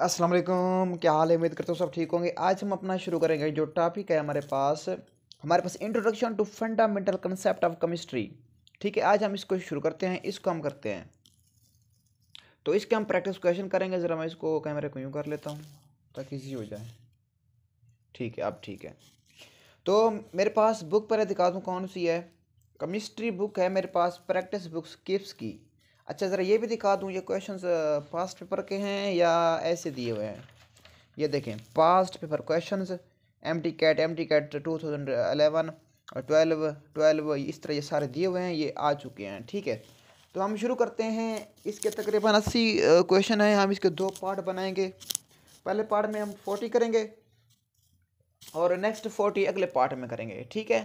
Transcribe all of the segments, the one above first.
असलम क्या हाल है उम्मीद करता हूँ सब ठीक होंगे आज हम अपना शुरू करेंगे जो टॉपिक है हमारे पास हमारे पास introduction to fundamental concept of chemistry ठीक है आज हम इसको शुरू करते हैं इसको हम करते हैं तो इसके हम प्रैक्टिस क्वेश्चन करेंगे ज़रा मैं इसको कैमरे को यूँ कर लेता हूँ ताकि ईजी हो जाए ठीक है अब ठीक है तो मेरे पास बुक पर दिखा दूँ कौन सी है कमिस्ट्री बुक है मेरे पास प्रैक्टिस बुक्स किप्स की अच्छा ज़रा ये भी दिखा दूँ ये क्वेश्चन पास्ट पेपर के हैं या ऐसे दिए हुए हैं ये देखें past paper question M D CAT M D CAT two thousand eleven और ट्वेल्व ट्वेल्व इस तरह ये सारे दिए हुए हैं ये आ चुके हैं ठीक है तो हम शुरू करते हैं इसके तकरीबन अस्सी क्वेश्चन हैं हम इसके दो पार्ट बनाएंगे पहले पार्ट में हम फोर्टी करेंगे और नेक्स्ट फोर्टी अगले पार्ट में करेंगे ठीक है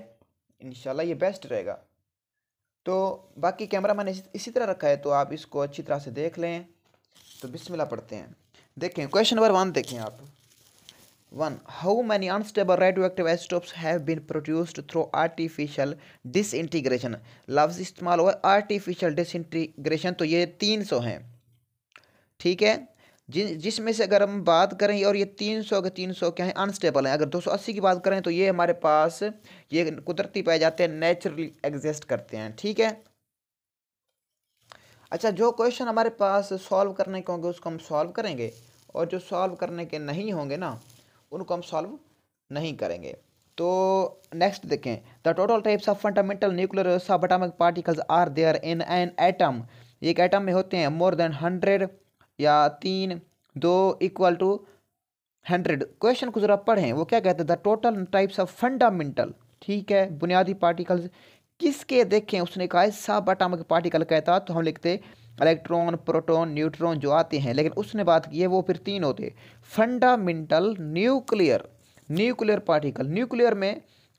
इन ये बेस्ट रहेगा तो बाकी कैमरा मैंने इसी तरह रखा है तो आप इसको अच्छी तरह से देख लें तो बिस्मिल्लाह पढ़ते हैं देखें क्वेश्चन नंबर वन देखें आप one how many unstable active isotopes have been produced through artificial disintegration लफ्ज़ इस्तेमाल हुआ आर्टिफिशियल डिसइंटीग्रेशन तो ये तीन सौ हैं ठीक है जिन जिसमें से अगर हम बात करें और ये तीन सौ के तीन सौ क्या है अनस्टेबल हैं अगर दो सौ अस्सी की बात करें तो ये हमारे पास ये कुदरती पाए जाते हैं नेचुरली एग्जिस्ट करते हैं ठीक है अच्छा जो क्वेश्चन हमारे पास सॉल्व करने के होंगे उसको हम सॉल्व करेंगे और जो सॉल्व करने के नहीं होंगे ना उनको हम सॉल्व नहीं करेंगे तो नेक्स्ट देखें the total types of fundamental nuclear subatomic particles are there in an atom एक एटम में होते हैं मोर देन हंड्रेड या तीन दो इक्वल टू हंड्रेड क्वेश्चन को ज़रा पढ़ें वो क्या कहते हैं the total types of fundamental ठीक है बुनियादी पार्टिकल्स किसके देखें उसने कहा सब अटामिक पार्टिकल कहता तो हम लिखते इलेक्ट्रॉन प्रोटॉन न्यूट्रॉन जो आते हैं लेकिन उसने बात की है वो फिर तीन होते fundamental nuclear nuclear particle nuclear में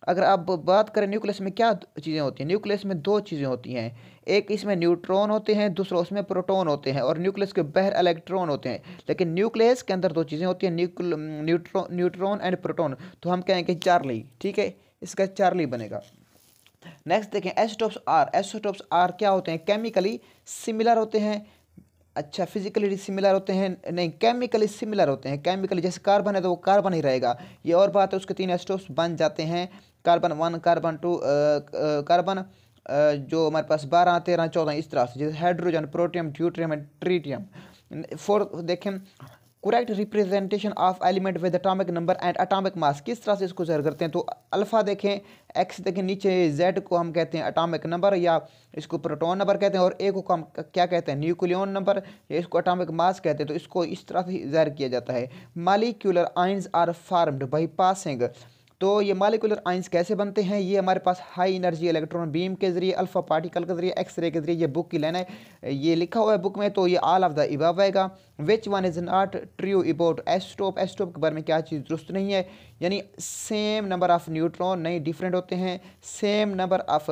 अगर आप बात करें न्यूक्लियस में क्या चीज़ें होती हैं न्यूक्लियस में दो चीज़ें होती हैं एक इसमें न्यूट्रॉन होते हैं दूसरा उसमें प्रोटॉन होते हैं और न्यूक्लियस के बाहर इलेक्ट्रॉन होते हैं लेकिन न्यूक्लियस के अंदर दो चीज़ें होती हैं न्यूट्रॉन न्यूट्रॉन एंड प्रोटोन तो हम कहेंगे चार्ली ठीक है इसका चार्ली बनेगा नेक्स्ट देखें एसोटोप्स आर एसोटोप्स आर क्या होते हैं केमिकली सिमिलर होते हैं अच्छा फिजिकली सिमिलर होते हैं नहीं केमिकली सिमिलर होते हैं केमिकली जैसे कार्बन है तो वो कार्बन ही रहेगा ये और बात है उसके तीन एस्टोप्स बन जाते हैं carbon one carbon two carbon जो हमारे पास बारह तेरह चौदह इस तरह से जैसे hydrogen protium deuterium and tritium fourth देखें correct representation of element with atomic number and atomic mass किस तरह से इसको जहर करते हैं तो अल्फा देखें एक्स देखें नीचे जेड को हम कहते हैं अटामिक नंबर या इसको प्रोटोन नंबर कहते हैं और ए को हम क्या कहते हैं न्यूक्लियन नंबर या इसको अटामिक मास कहते हैं तो इसको इस तरह से जहर किया जाता है molecular ions are formed by passing तो ये मालिकुलर आइंस कैसे बनते हैं ये हमारे पास हाई एनर्जी इलेक्ट्रॉन बीम के जरिए अल्फा पार्टिकल के जरिए एक्सरे के जरिए ये बुक की लाइन है ये लिखा हुआ है बुक में तो ये आल ऑफ द इबाव आएगा which one is not true about isotope isotope के बारे में क्या चीज़ दुरुस्त नहीं है यानी सेम नंबर ऑफ़ न्यूट्रॉन नहीं डिफरेंट होते हैं same number of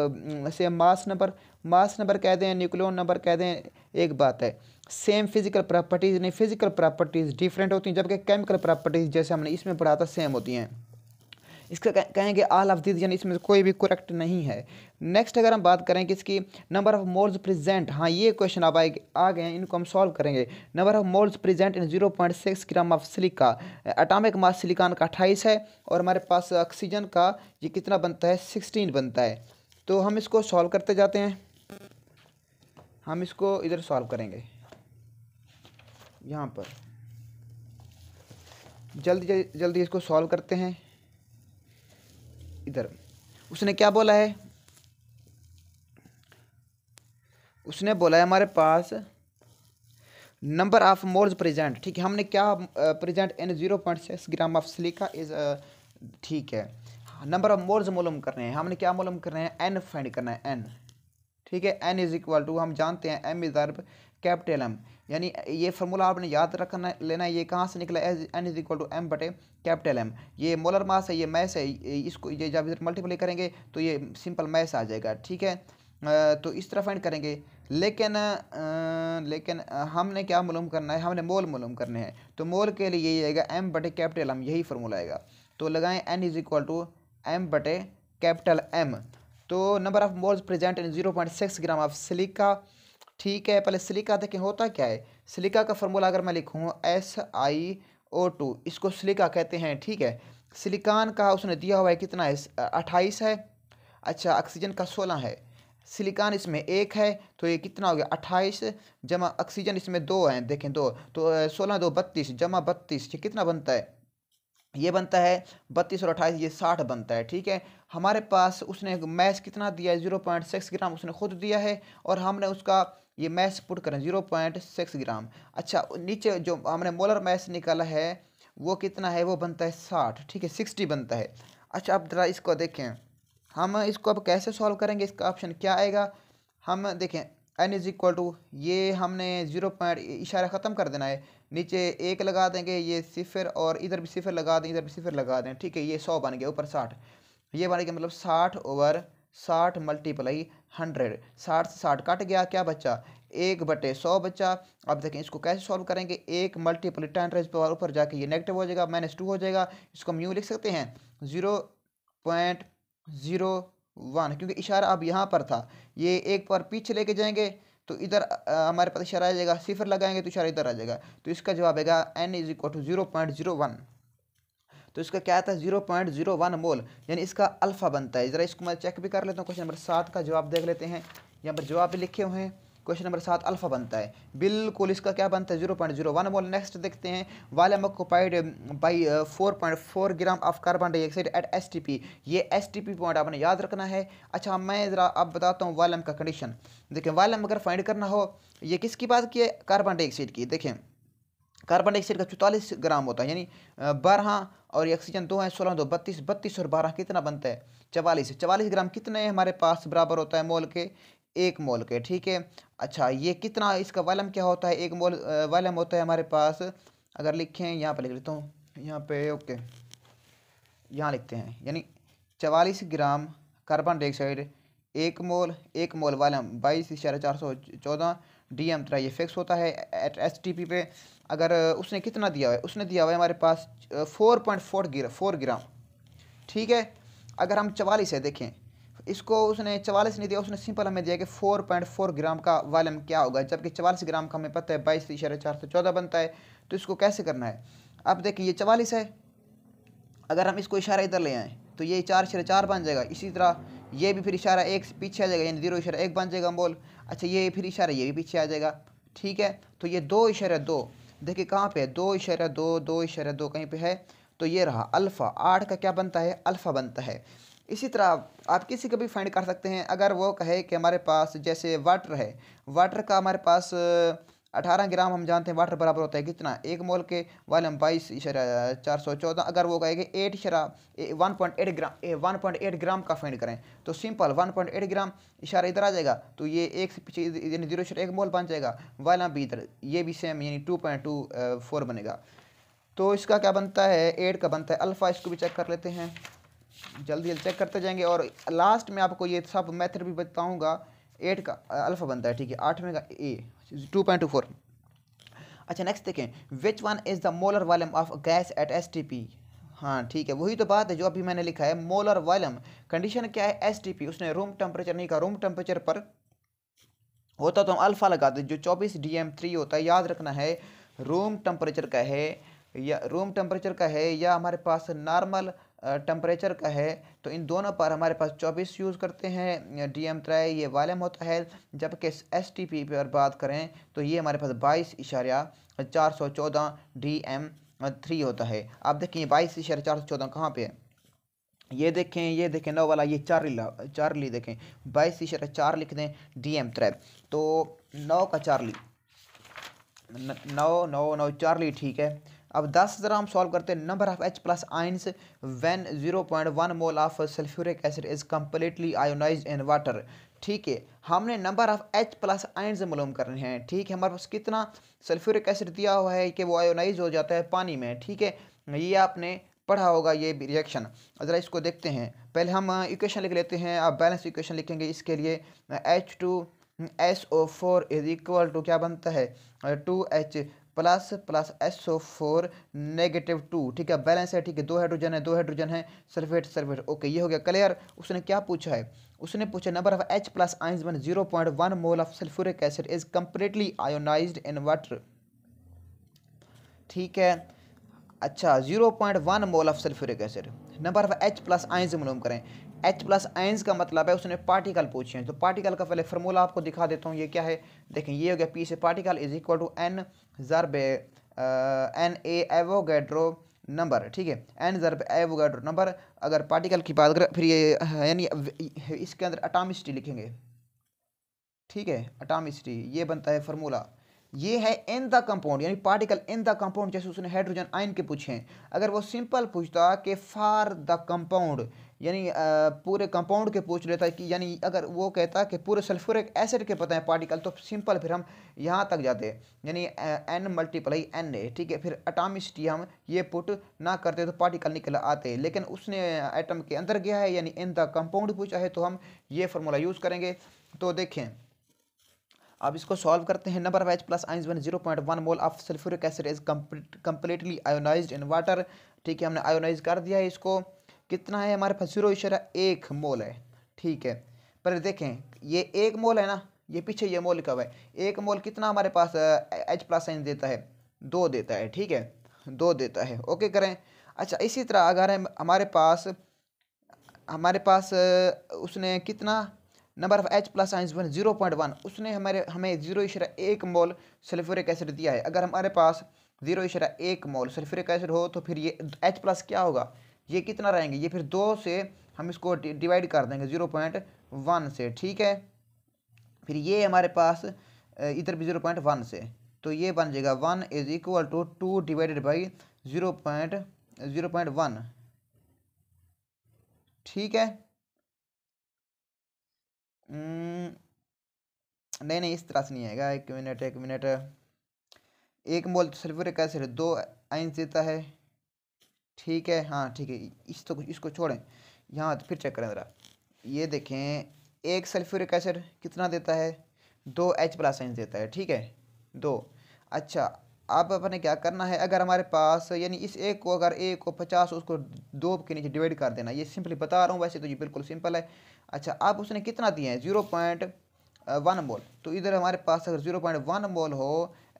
same mass number mass number कह दें न्यूक्लियन नंबर कह दें एक बात है सेम फिजिकल प्रॉपर्टीज़ नहीं फिजिकल प्रॉपर्टीज़ डिफरेंट होती हैं जबकि केमिकल प्रॉपर्टीज़ जैसे हमने इसमें पढ़ा था सेम होती हैं इसका कहेंगे आल ऑफ दिस यानी इसमें कोई भी करेक्ट नहीं है नेक्स्ट अगर हम बात करें कि इसकी नंबर ऑफ मोल्स प्रेजेंट हाँ ये क्वेश्चन आप आए आ गए हैं इनको हम सॉल्व करेंगे number of moles present in zero point six gram of silica atomic mass silicon का अट्ठाईस है और हमारे पास ऑक्सीजन का ये कितना बनता है सिक्सटीन बनता है तो हम इसको सॉल्व करते जाते हैं हम इसको इधर सॉल्व करेंगे यहाँ पर जल्दी जल्दी इसको सॉल्व करते हैं इधर उसने क्या बोला है उसने बोला है हमारे पास नंबर ऑफ मोल्स प्रेजेंट ठीक है हमने क्या present in zero point six gram of silica is ठीक है नंबर ऑफ मोल्स कर रहे हैं हमने क्या कर रहे हैं एन फाइंड करना है एन ठीक है एन इज इक्वल टू हम जानते हैं एम इज अर्ब कैपिटल एम यानी ये फार्मूला आपने याद रखना लेना है ये कहाँ से निकला as N is equal to M बटे कैपिटल एम ये मोलर मास है ये मैस है इसको ये जब इधर मल्टीप्लाई करेंगे तो ये सिंपल मैस आ जाएगा ठीक है तो इस तरह फाइंड करेंगे लेकिन लेकिन हमने क्या मालूम करना है हमने मोल मालूम करने हैं तो मोल के लिए यही आएगा एम बटे कैपिटल एम यही फार्मूला आएगा तो लगाएं N is equal to M बटे कैपिटल एम तो number of moles present in zero point six gram of silica ठीक है पहले सिलिका देखें होता क्या है सिलिका का फॉर्मूला अगर मैं लिखूँ एस आई ओ टू इसको सिलिका कहते हैं ठीक है सिलिकान का उसने दिया हुआ है कितना है अट्ठाईस है अच्छा ऑक्सीजन का सोलह है सिलिकान इसमें एक है तो ये कितना हो गया अट्ठाईस जमा ऑक्सीजन इसमें दो हैं देखें दो तो सोलह दो बत्तीस जमा बत्तीस ये कितना बनता है ये बनता है बत्तीस और अट्ठाईस ये साठ बनता है ठीक है हमारे पास उसने मैच कितना दिया है ज़ीरो पॉइंट सिक्स ग्राम उसने खुद दिया है और हमने उसका ये मैस पुट करें जीरो पॉइंट सिक्स ग्राम अच्छा नीचे जो हमने मोलर मैस निकाला है वो कितना है वो बनता है साठ ठीक है सिक्सटी बनता है अच्छा आप ज़रा इसको देखें हम इसको अब कैसे सॉल्व करेंगे इसका ऑप्शन क्या आएगा हम देखें एन इज इक्वल टू ये हमने जीरो पॉइंट इशारा ख़त्म कर देना है नीचे एक लगा देंगे ये सिफर और इधर भी सिफर लगा दें इधर भी सिफर लगा दें ठीक है ये सौ बन गया ऊपर साठ ये बन गया मतलब साठ ओवर साठ मल्टीप्लाई हंड्रेड साठ से साठ कट गया क्या बचा एक बटे सौ बचा अब देखें इसको कैसे सॉल्व करेंगे एक मल्टीपल टेन रेज पावर ऊपर जाके ये नेगेटिव हो जाएगा माइनस टू हो जाएगा इसको हम यूँ लिख सकते हैं ज़ीरो पॉइंट ज़ीरो वन क्योंकि इशारा अब यहाँ पर था ये एक पर पीछे लेके जाएंगे तो इधर हमारे पास इशारा आ जाएगा सिफर लगाएंगे तो इशारा इधर आ जाएगा तो इसका जवाब आएगा N is equal to zero point zero one तो इसका क्या आता है zero point zero one mole यानी इसका अल्फा बनता है ज़रा इसको मैं चेक भी कर लेता हूँ क्वेश्चन नंबर सात का जवाब देख लेते हैं यहाँ पर जवाब भी लिखे हुए हैं क्वेश्चन नंबर सात अल्फा बनता है बिल्कुल इसका क्या बनता है zero point zero one mole next देखते हैं वाले occupied by four point four gram of carbon dioxide at S T P ये एस टी पी पॉइंट आपने याद रखना है अच्छा मैं ज़रा अब बताता हूँ वालम का कंडीशन देखें वालम अगर फाइंड करना हो ये किसकी बात की है कार्बन डाइऑक्साइड की देखें कार्बन डाइऑक्साइड का चौतालीस ग्राम होता है यानी बारह और ऑक्सीजन दो है सोलह दो बत्तीस बत्तीस और बारह कितना बनता है चवालीस चवालीस ग्राम कितने हमारे पास बराबर होता है मोल के एक मोल के ठीक है अच्छा ये कितना इसका वालम क्या होता है एक मोल वालम होता है हमारे पास अगर लिखें यहाँ पर लिख लेता हूँ यहाँ पे ओके यहाँ लिखते हैं यानी चवालीस ग्राम कार्बन डाइऑक्साइड एक मोल एक मोल वालम बाईस इशारा चार सौ चौदह डी एम तरह ये फिक्स होता है एट एच टी पी पे अगर उसने कितना दिया हुआ है उसने दिया हुआ है हमारे पास four point four four gram ठीक है अगर हम चवालीस है देखें इसको उसने चवालीस नहीं दिया उसने सिंपल हमें दिया कि फोर पॉइंट फोर ग्राम का वालम क्या होगा जबकि चवालीस ग्राम का हमें पता है बाईस इशारा चार सौ चौदह बनता है तो इसको कैसे करना है अब देखिए ये चवालीस है अगर हम इसको इशारा इधर ले आएँ तो ये चार इशारा चार बन जाएगा इसी तरह ये भी फिर इशारा एक पीछे आ जाएगा यानी जीरो इशारा एक बन जाएगा बोल अच्छा ये फिर इशारा ये भी पीछे आ जाएगा ठीक है तो ये दो इशारा दो देखिए कहाँ पे है दो इशारा दो दो इशारा दो कहीं पे है तो ये रहा अल्फ़ा आठ का क्या बनता है अल्फ़ा बनता है इसी तरह आप किसी को भी फाइंड कर सकते हैं अगर वो कहे कि हमारे पास जैसे वाटर है वाटर का हमारे पास अठारह ग्राम हम जानते हैं वाटर बराबर होता है कितना एक मोल के वाले हम बाईस इशारा चार सौ चौदह अगर वो कहेगा एट इशारा one point eight gram one point eight gram का फाइंड करें तो simple one point eight gram इशारा इधर आ जाएगा तो ये एक से पीछे यानी जीरो इशारा एक मोल बन जाएगा वाला भी इधर ये भी सेम यानी टू पॉइंट टू फोर बनेगा तो इसका क्या बनता है एट का बनता है अल्फ़ा इसको भी चेक कर लेते हैं जल्दी जल्दी चेक करते जाएंगे और लास्ट में आपको ये सब मैथड भी बताऊँगा एट का अल्फ़ा बनता है ठीक है आठवें का A two point two four अच्छा नेक्स्ट देखें which one is the molar volume of gas at S T P हाँ ठीक है वही तो बात है जो अभी मैंने लिखा है मोलर वॉल्यूम कंडीशन क्या है एस टी पी उसने रूम टेम्परेचर नहीं कहा रूम टेम्परेचर पर होता तो हम अल्फ़ा दें जो चौबीस डी एम थ्री होता है याद रखना है रूम टेम्परेचर का है या रूम टेम्परेचर का है या हमारे पास नॉर्मल टेम्परेचर का है तो इन दोनों पर हमारे पास 24 यूज़ करते हैं डी एम त्राई ये वालम होता है जबकि एस टी पी पर बात करें तो ये हमारे पास बाईस इशारा चार सौ चौदह डी एम थ्री होता है आप देखें बाईस इशारा चार सौ चौदह कहाँ पर है ये देखें ये देखें नौ वाला ये चार ली देखें बाईस इशारा चार लिख दें डी एम त्राई तो नौ का ली नौ नौ नौ ली ठीक है अब दस ज़रा हम सॉल्व करते हैं number of H plus ions one zero point one mole of sulphuric acid is completely ionise in water ठीक है हमने number of H plus ions मालूम करने हैं ठीक है हमारे पास कितना सल्फ्यूरिक एसिड दिया हुआ है कि वो आयोनाइज हो जाता है पानी में ठीक है ये आपने पढ़ा होगा ये रिएक्शन ज़रा इसको देखते हैं पहले हम इक्वेशन uh, लिख लेते हैं आप बैलेंस इक्वेशन लिखेंगे इसके लिए H two S O four is equal to क्या बनता है two uh, H plus plus S O four negative two ठीक है बैलेंस है ठीक है दो हाइड्रोजन है दो हाइड्रोजन है सल्फेट सल्फेट ओके ये हो गया क्लियर उसने क्या पूछा है उसने पूछा number of H plus ions one zero point one mole of sulphuric acid is completely ionise in water ठीक है अच्छा zero point one mole of sulphuric acid number of H plus ions मालूम करें एच प्लस आइंस का मतलब है उसने particle पूछे हैं तो पार्टिकल का पहले फॉर्मूला आपको दिखा देता हूँ ये क्या है देखें ये हो गया पी से particle is equal to N ज़रब एन ए एवोगेड्रो नंबर ठीक है एन ज़रब एवोगेड्रो नंबर अगर पार्टिकल की बात करें फिर ये यानी इसके अंदर अटामिस्ट्री लिखेंगे ठीक है अटामिस्ट्री ये बनता है फार्मूला ये है इन द कंपाउंड यानी पार्टिकल इन द कंपाउंड जैसे उसने हाइड्रोजन आयन के पूछे अगर वो सिंपल पूछता कि फार द कंपाउंड यानी पूरे कंपाउंड के पूछ लेता है कि यानी अगर वो कहता है कि पूरे सल्फ्यूरिक एसिड के पता है पार्टिकल तो सिंपल फिर हम यहाँ तक जाते हैं यानी एन मल्टीप्लाई एन ए ठीक है फिर अटामिस्टी हम ये पुट ना करते तो पार्टिकल निकल आते लेकिन उसने एटम के अंदर गया है यानी इन द कंपाउंड पूछा है तो हम ये फॉर्मूला यूज़ करेंगे तो देखें अब इसको सॉल्व करते हैं number wise plus ions one zero point one mole of sulphuric acid is completely ionise in water ठीक है हमने आयोनाइज कर दिया है इसको कितना है हमारे पास जीरो इशारा एक मोल है ठीक है पर देखें ये एक मोल है ना ये पीछे ये मोल लिखा हुआ है एक मोल कितना हमारे पास एच प्लस साइन देता है दो देता है ठीक है दो देता है ओके करें अच्छा इसी तरह अगर हमारे पास हमारे पास उसने कितना number of H plus science one zero point one उसने हमारे हमें जीरो इशारा एक मोल सल्फ्यूरिक एसिड दिया है अगर हमारे पास जीरो इशारा एक मोल सल्फ्यूरिक एसिड हो तो फिर ये एच प्लस क्या होगा ये कितना रहेंगे ये फिर दो से हम इसको डिवाइड कर देंगे ज़ीरो पॉइंट वन से ठीक है फिर ये हमारे पास इधर भी ज़ीरो पॉइंट वन से तो ये बन जाएगा one is equal to two divided by zero point zero point one ठीक है नहीं नहीं इस तरह से नहीं आएगा एक मिनट एक मिनट एक मोल तो सल्फ्यूरिक एसिड दो आइंस देता है ठीक है हाँ ठीक है इस तो इसको छोड़ें यहाँ तो फिर चेक करें ज़रा ये देखें एक सल्फ्यूरिक एसिड कितना देता है दो एच प्लस आइंस देता है ठीक है दो अच्छा अब अपने क्या करना है अगर हमारे पास यानी इस एक को अगर एक को पचास उसको दो के नीचे डिवाइड कर देना ये सिंपली बता रहा हूँ वैसे तो ये बिल्कुल सिंपल है अच्छा अब उसने कितना दिए हैं जीरो पॉइंट वन मोल तो इधर हमारे पास अगर जीरो पॉइंट वन मोल हो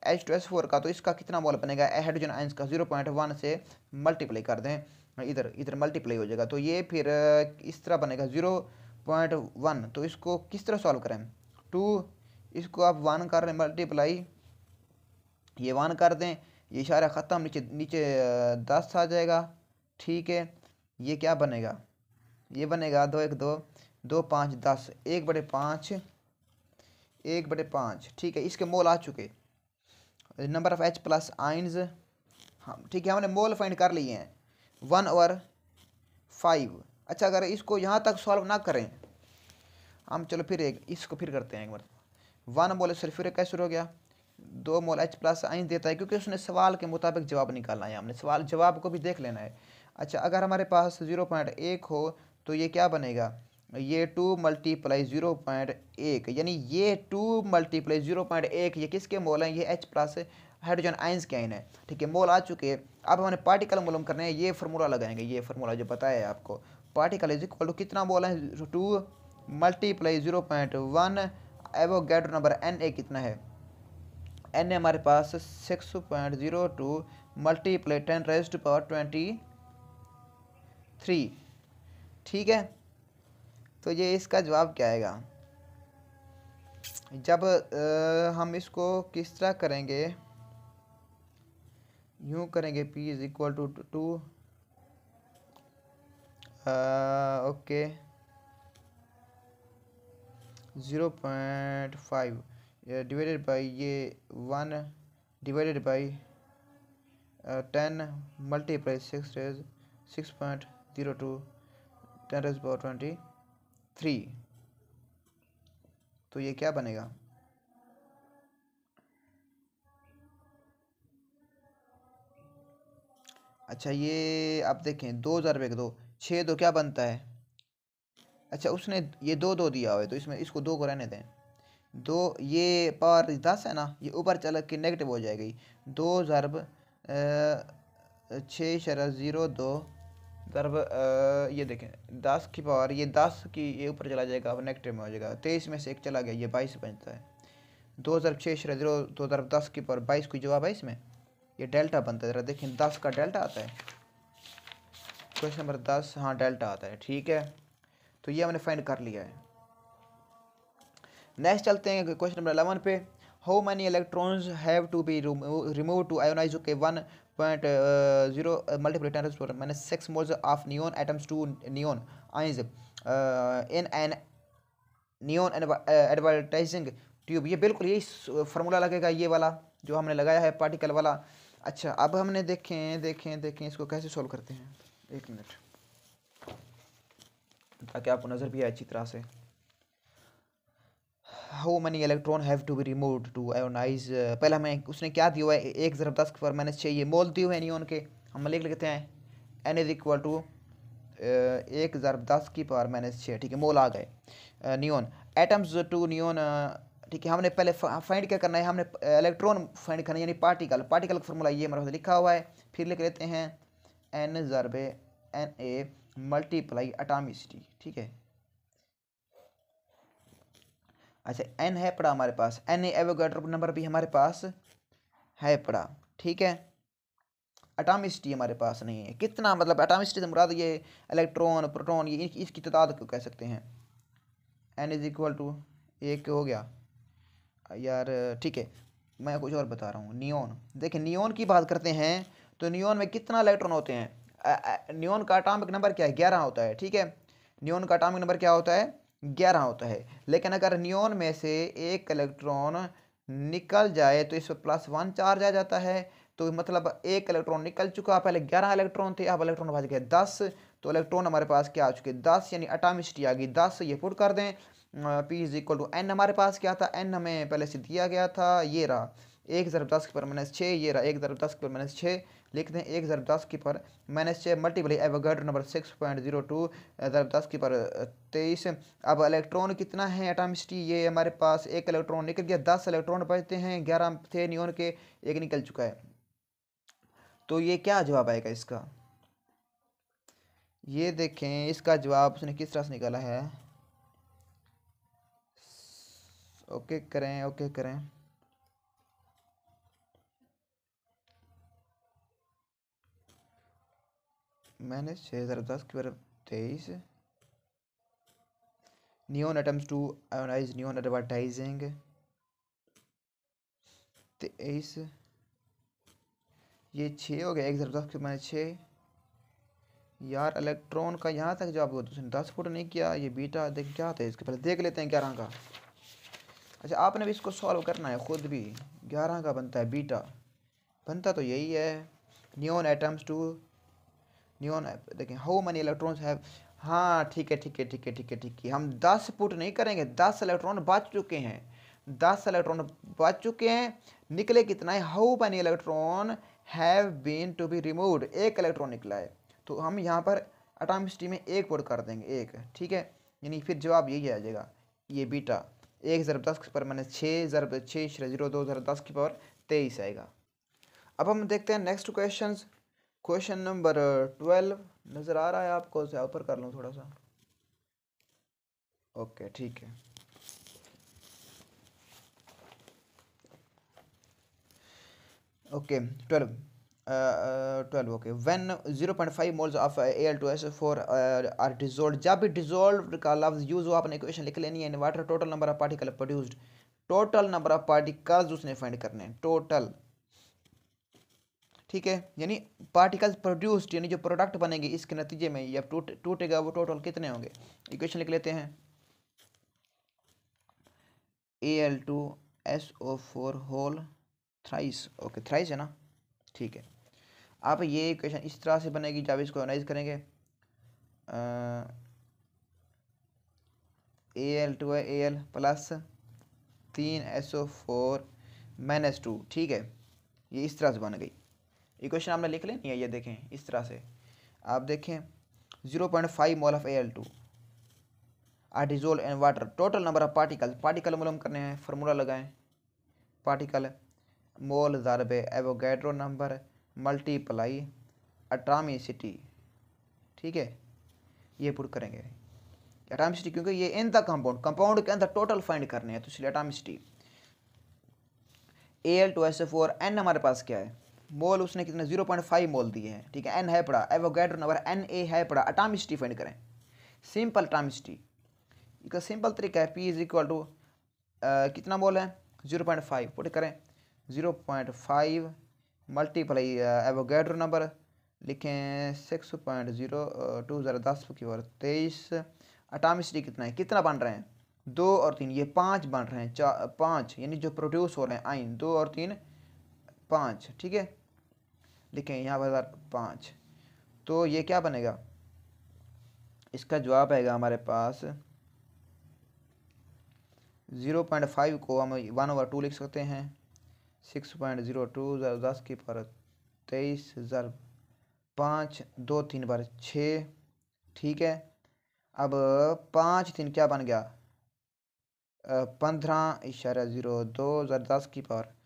एच टू एस फोर का तो इसका कितना मोल बनेगा हाइड्रोजन आइंस का जीरो पॉइंट वन से मल्टीप्लाई कर दें इधर इधर मल्टीप्लाई हो जाएगा तो ये फिर इस तरह बनेगा जीरो पॉइंट वन तो इसको किस तरह सॉल्व करें टू इसको आप वन कर रहे हैं मल्टीप्लाई ये वन कर दें ये इशारा ख़त्म नीचे नीचे दस आ जाएगा ठीक है ये क्या बनेगा ये बनेगा दो एक दो दो पाँच दस एक बड़े पाँच एक बड़े पाँच ठीक है इसके मोल आ चुके number of H plus ions हाँ ठीक है हमने मोल फाइंड कर लिए हैं वन और फाइव अच्छा अगर इसको यहाँ तक सॉल्व ना करें हम चलो फिर एक इसको फिर करते हैं एक बार वन मोल सल्फ्यूरिक कैसर हो गया दो मोल एच प्लस आइन देता है क्योंकि उसने सवाल के मुताबिक जवाब निकालना है हमने सवाल जवाब को भी देख लेना है अच्छा अगर हमारे पास ज़ीरो पॉइंट एक हो तो ये क्या बनेगा ये टू मल्टीप्लाई ज़ीरो पॉइंट एक यानी ये टू मल्टीप्लाई ज़ीरो पॉइंट एक ये किसके मोल हैं ये एच प्लस हाइड्रोजन आइंस के आइन है ठीक है मोल आ चुके हैं अब हमने पार्टिकल मोलम करने हैं ये फार्मूला लगाएंगे ये फार्मूला जो बताया आपको पार्टिकल इज इक्वल टू कितना मोल है two multiply zero point one Avogadro number N A कितना है एन ए हमारे पास six point zero two multiply ten raised power twenty three ठीक है तो ये इसका जवाब क्या आएगा जब आ, हम इसको किस तरह करेंगे यूँ करेंगे P is equal to two okay zero point five divided by ये one divided by ten multiply six raise six point zero two ten raise power twenty three तो ये क्या बनेगा अच्छा ये आप देखें दो हज़ार एक दो छः दो क्या बनता है अच्छा उसने ये दो दो दिया हुआ है तो इसमें इसको दो को रहने दें दो ये पावर दस है ना ये ऊपर चल के नेगेटिव हो जाएगी दो ज़रब छः शरा ज़ीरो दो ज़रब ये देखें दस की पावर ये दस की ये ऊपर चला जाएगा अब नेगेटिव में हो जाएगा तेईस में से एक चला गया ये बाईस बनता है दो ज़रब छः शरा जीरो दो ज़रब दस की पावर बाईस की जवाब है इसमें ये डेल्टा बनता है ज़रा देखें दस का डेल्टा आता है क्वेश्चन नंबर दस हाँ डेल्टा आता है ठीक है तो ये हमने फाइंड कर लिया है नेक्स्ट चलते हैं क्वेश्चन नंबर अलेवन पे how many electrons have to be remove to ionise okay one point zero multiple ten four मैंने six moles of neon atoms to neon ions in an neon advertising tube ये बिल्कुल यही formula uh, लगेगा ये वाला जो हमने लगाया है पार्टिकल वाला अच्छा अब हमने देखें देखें देखें इसको कैसे सॉल्व करते हैं एक मिनट ताकि आपको नज़र भी आए अच्छी तरह से how many electron have to be remove to ionise पहले हमें उसने क्या दिया हुआ है एक ज़रब दस पर माइनस छः ये मोल दिए हुए हैं नियोन के हम लिख लेते हैं एन इज इक्वल टू एक ज़रब दस की पावर माइनस छः ठीक है मोल आ गए नियोन एटम्स टू नियोन ठीक है हमने पहले फाइंड क्या करना है हमने इलेक्ट्रॉन uh, फाइंड करना है यानी पार्टिकल पार्टिकल का फॉर्मूला ये हमारे लिखा हुआ है फिर लिख लेते हैं एन ज़रब एन ए मल्टीप्लाई अटामिसिटी ठीक है अच्छा एन है पड़ा हमारे पास एन एवोगेड्रो नंबर भी हमारे पास है पड़ा ठीक है अटामिस्टी हमारे पास नहीं है कितना मतलब अटामिस्टी से मुराद ये इलेक्ट्रॉन प्रोटॉन ये इसकी तादाद को कह सकते हैं एन इज़ इक्वल टू एक हो गया यार ठीक है मैं कुछ और बता रहा हूँ नियोन देखिए नियोन की बात करते हैं तो नियोन में कितना इलेक्ट्रॉन होते हैं नियोन का अटामिक नंबर क्या है ग्यारह होता है ठीक है नियोन का अटामिक नंबर क्या होता है ग्यारह होता है लेकिन अगर न्योन में से एक इलेक्ट्रॉन निकल जाए तो इस पर प्लस वन चार्ज आ जाता है तो मतलब एक इलेक्ट्रॉन निकल चुका पहले ग्यारह इलेक्ट्रॉन थे अब इलेक्ट्रॉन भाज गए दस तो इलेक्ट्रॉन हमारे पास क्या आ चुके दस यानी अटामिस्ट्री आ गई दस ये पुट कर दें P is equal to N हमारे पास क्या था एन हमें पहले से दिया गया था ये रहा एक ज़रब दस के पर माइनस छः ये रहा एक ज़रब दस के पर माइनस छः लिख हैं एक ज़रब दस कीपर पर माइनस छः multiply Avogadro number six point zero two ज़रब दस कीपर तेईस अब इलेक्ट्रॉन कितना है एटामिस्टी ये हमारे पास एक इलेक्ट्रॉन निकल गया दस इलेक्ट्रॉन बचते हैं ग्यारह थे न्यून के एक निकल चुका है तो ये क्या जवाब आएगा इसका ये देखें इसका जवाब उसने किस तरह से निकाला है ओके करें ओके करें माइनस छः हज़ार दस की बार तेईस neon atoms to ionise neon advertising तेईस ये छः हो गया एक हज़ार दस की माइनस छः यार इलेक्ट्रॉन का यहाँ तक जवाब उसने दस फुट नहीं किया ये बीटा देख क्या था इसके पहले देख लेते हैं ग्यारह का अच्छा आपने भी इसको सॉल्व करना है ख़ुद भी ग्यारह का बनता है बीटा बनता तो यही है न्यून एटम्स टू न्यून देखें हाउ मनी इलेक्ट्रॉन्स हैव हाँ ठीक है ठीक है ठीक है ठीक है ठीक है हम दस पुट नहीं करेंगे दस इलेक्ट्रॉन बच चुके हैं दस इलेक्ट्रॉन बच चुके हैं निकले कितना है how many electron have been to be remove एक इलेक्ट्रॉन निकला है तो हम यहाँ पर अटामिस्ट्री में एक पुट कर देंगे एक ठीक है यानी फिर जवाब यही आ जाएगा ये बीटा एक ज़रब दस की पर मैंने छः ज़रब छः जीरो दो ज़रब दस की पावर तेईस आएगा अब हम देखते हैं next question question number twelve नज़र आ रहा है आपको उसे ऊपर कर लूँ थोड़ा सा ओके ठीक है okay twelve twelve okay when zero point five moles of A L two S four are dissolve जब भी डिजोल्व का लफ्ज यूज़ हो आपने क्वेश्चन लिख लेनी है in water total number of particle produced total number of particles उसने फाइंड करने हैं टोटल ठीक है यानी पार्टिकल्स प्रोड्यूस्ड यानी जो प्रोडक्ट बनेंगे इसके नतीजे में या टूट टूटेगा वो टोटल कितने होंगे इक्वेशन लिख लेते हैं A L two S O four whole thrice okay thrice है ना ठीक है आप ये इक्वेशन इस तरह से बनेगी जब इसको एनाइज करेंगे ए एल टू है ए एल प्लस तीन S O four minus two ठीक है ये इस तरह से बन गई इक्वेशन आपने लिख लेनी है ये देखें इस तरह से आप देखें zero point five mole of A L two are dissolve and water total number of particle particle मोलम करने हैं फार्मूला लगाएं पार्टिकल मोल ज़रब एवोगैड्रो नंबर मल्टीप्लाई अट्रामिसिटी ठीक है ये पुट करेंगे एटामिसिटी क्योंकि ये इन द कंपाउंड कंपाउंड के अंदर टोटल फाइंड करने हैं तो इसलिए atomicity A L two S four N हमारे पास क्या है मोल उसने कितने 0.5 मोल दिए हैं ठीक है एन है पड़ा एवोगैड्रो नंबर एन ए है पड़ा अटामिस्टी फाइंड करें सिंपल अटामिस्टी इसका सिंपल तरीका है पी इज इक्वल टू कितना मोल है 0.5 पुट करें 0.5 मल्टीप्लाई एवोगैड्रो नंबर लिखें सिक्स पॉइंट जीरो टू ज़रा दस की और तेईस अटामिस्टी कितना है कितना बन रहे हैं दो और तीन ये पाँच बन रहे हैं चार पाँच यानी जो प्रोड्यूस हो रहे हैं आइन दो और तीन पाँच ठीक है लिखें यहाँ पर हज़ार पाँच तो ये क्या बनेगा इसका जवाब आएगा हमारे पास ज़ीरो पॉइंट फाइव को हम वन ओवर टू लिख सकते हैं सिक्स पॉइंट ज़ीरो टू ज़ार दस की पर तेईस ज़र पाँच दो तीन पर छः ठीक है अब पाँच तीन क्या बन गया पंद्रह इशारा ज़ीरो दो ज़र दस की पर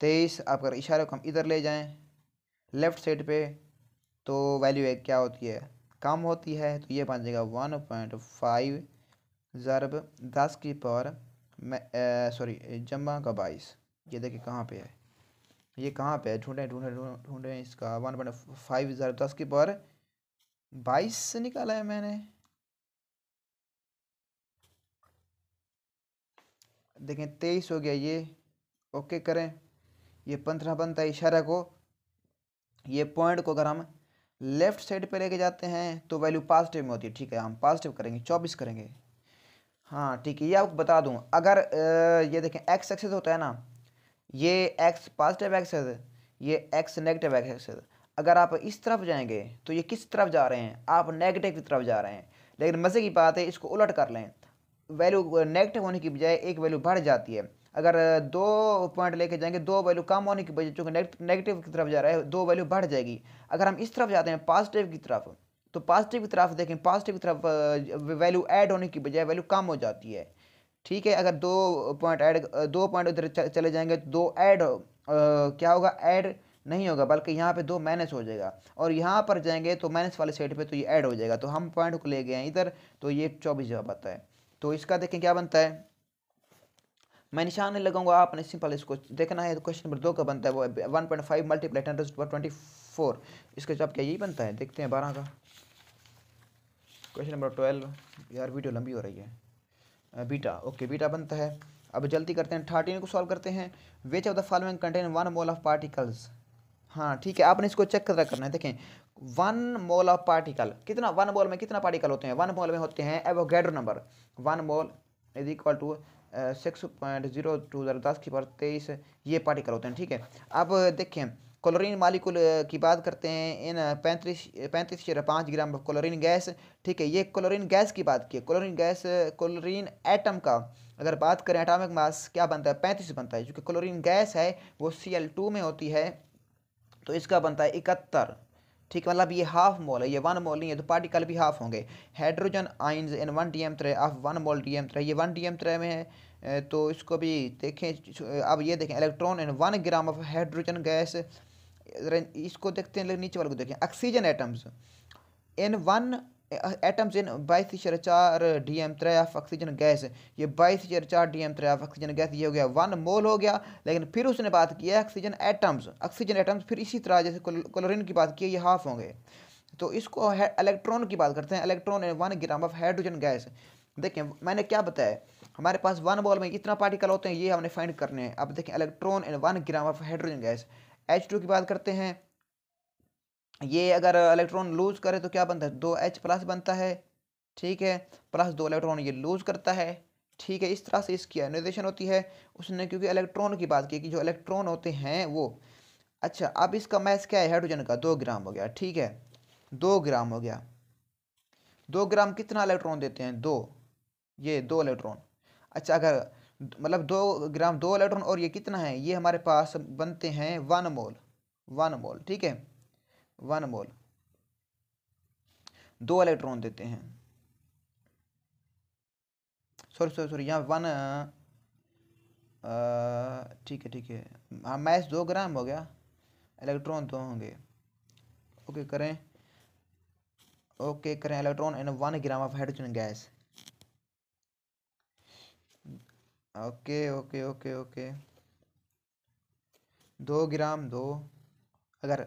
तेईस आप अगर इशारे को हम इधर ले जाएं लेफ़्ट साइड पे तो वैल्यू एक क्या होती है कम होती है तो ये बन जाएगा वन पॉइंट फाइव ज़रब दस की पावर सॉरी जमा का बाईस ये देखिए कहाँ पे है ये कहाँ पे है ढूंढें ढूंढें ढूंढें इसका वन पॉइंट फाइव ज़रब दस की पावर बाईस से निकाला है मैंने देखें तेईस हो गया ये ओके करें ये पंद्रह बनता है इशारे को ये पॉइंट को अगर हम लेफ्ट साइड पे लेके जाते हैं तो वैल्यू पॉजिटिव में होती है ठीक है हम पॉजिटिव करेंगे चौबीस करेंगे हाँ ठीक है ये आपको बता दूँ अगर ये देखें एक्स एक्सेस होता है ना ये एक्स पॉजिटिव एक्सेस ये एक्स नेगेटिव एक्सेस अगर आप इस तरफ जाएंगे तो ये किस तरफ जा रहे हैं आप नेगेटिव की तरफ जा रहे हैं लेकिन मज़े की बात है इसको उलट कर लें वैल्यू नेगेटिव होने की बजाय एक वैल्यू बढ़ जाती है अगर दो पॉइंट लेके जाएंगे दो वैल्यू कम होने की वजह चूँकि नेगेटिव की तरफ जा रहा है दो वैल्यू बढ़ जाएगी अगर हम इस तरफ जाते हैं पॉजिटिव की तरफ तो पॉजिटिव की तरफ देखें पॉजिटिव की तरफ वैल्यू ऐड होने की बजाय वैल्यू कम हो जाती है ठीक है अगर दो पॉइंट ऐड दो पॉइंट उधर चले जाएंगे तो दो ऐड हो क्या होगा ऐड नहीं होगा बल्कि यहाँ पे दो माइनस हो जाएगा और यहाँ पर जाएंगे तो माइनस वाले साइड पे तो ये ऐड हो जाएगा तो हम पॉइंट को ले गए हैं इधर तो ये चौबीस जवाब आता है तो इसका देखें क्या बनता है मैं निशान नहीं लगाऊंगा आपने सिंपल इसको देखना है क्वेश्चन नंबर दो का बनता है वो one point five multiply ten twenty four इसका जवाब क्या यही बनता है देखते हैं बारह का क्वेश्चन नंबर ट्वेल्व यार वीडियो लंबी हो रही है बीटा ओके बीटा बनता है अब जल्दी करते हैं थर्टीन को सॉल्व करते हैं which of the following contain one mole of particles हाँ ठीक है आपने इसको चेक करना है देखें वन मोल ऑफ पार्टिकल कितना वन मोल में कितना पार्टिकल होते हैं वन मोल में होते हैं Avogadro number one mole is equal to six point zero two ज़र दस की पावर तेईस ये पार्टिकल होते हैं ठीक है अब देखें क्लोरीन मालिकुल की बात करते हैं इन पैंतीस पैंतीस शेर पाँच ग्राम क्लोरीन गैस ठीक है ये क्लोरीन गैस की बात की क्लोरीन गैस क्लोरीन एटम का अगर बात करें एटॉमिक मास क्या बनता है पैंतीस बनता है क्योंकि क्लोरीन गैस है वो सी एल टू में होती है तो इसका बनता है इकहत्तर ठीक मतलब ये हाफ मोल है ये वन मोल नहीं है तो पार्टिकल भी हाफ होंगे hydrogen ions in one D M three of one mole D M three ये वन डी एम थ्रे में है तो इसको भी देखें अब ये देखें electron and one gram of hydrogen gas इसको देखते हैं नीचे वाले को देखें oxygen atoms in one atoms in बाईस चार D M three of oxygen gas ये बाईस इशर चार D M three of oxygen gas ये हो गया वन मोल हो गया लेकिन फिर उसने बात है ऑक्सीजन एटम्स ऑक्सीजन एटम्स फिर इसी तरह जैसे क्लोरीन की बात की ये हाफ होंगे तो इसको इलेक्ट्रॉन की बात करते हैं electron in one gram of hydrogen gas देखें मैंने क्या बताया हमारे पास वन बॉल में कितना पार्टिकल होते हैं ये हमने फाइंड करने हैं अब देखें electron and one gram of hydrogen gas H two की बात करते हैं ये अगर इलेक्ट्रॉन लूज करे तो क्या बनता है दो एच प्लस बनता है ठीक है प्लस दो इलेक्ट्रॉन ये लूज करता है ठीक है इस तरह से इसकी निर्देशन होती है उसने क्योंकि इलेक्ट्रॉन की बात की कि जो इलेक्ट्रॉन होते हैं वो अच्छा अब इसका मैथ क्या है हाइड्रोजन का दो ग्राम हो गया ठीक है दो ग्राम हो गया दो ग्राम कितना इलेक्ट्रॉन देते हैं दो ये दो इलेक्ट्रॉन अच्छा अगर मतलब दो ग्राम दो इलेक्ट्रॉन और ये कितना है ये हमारे पास बनते हैं वन मोल वन मोल ठीक है वन मोल दो इलेक्ट्रॉन देते हैं सॉरी सॉरी सॉरी यहाँ वन ठीक है ठीक है हाँ मैस दो ग्राम हो गया इलेक्ट्रॉन दो होंगे ओके करें ओके करें electron and one gram of hydrogen gas okay okay okay okay दो ग्राम दो अगर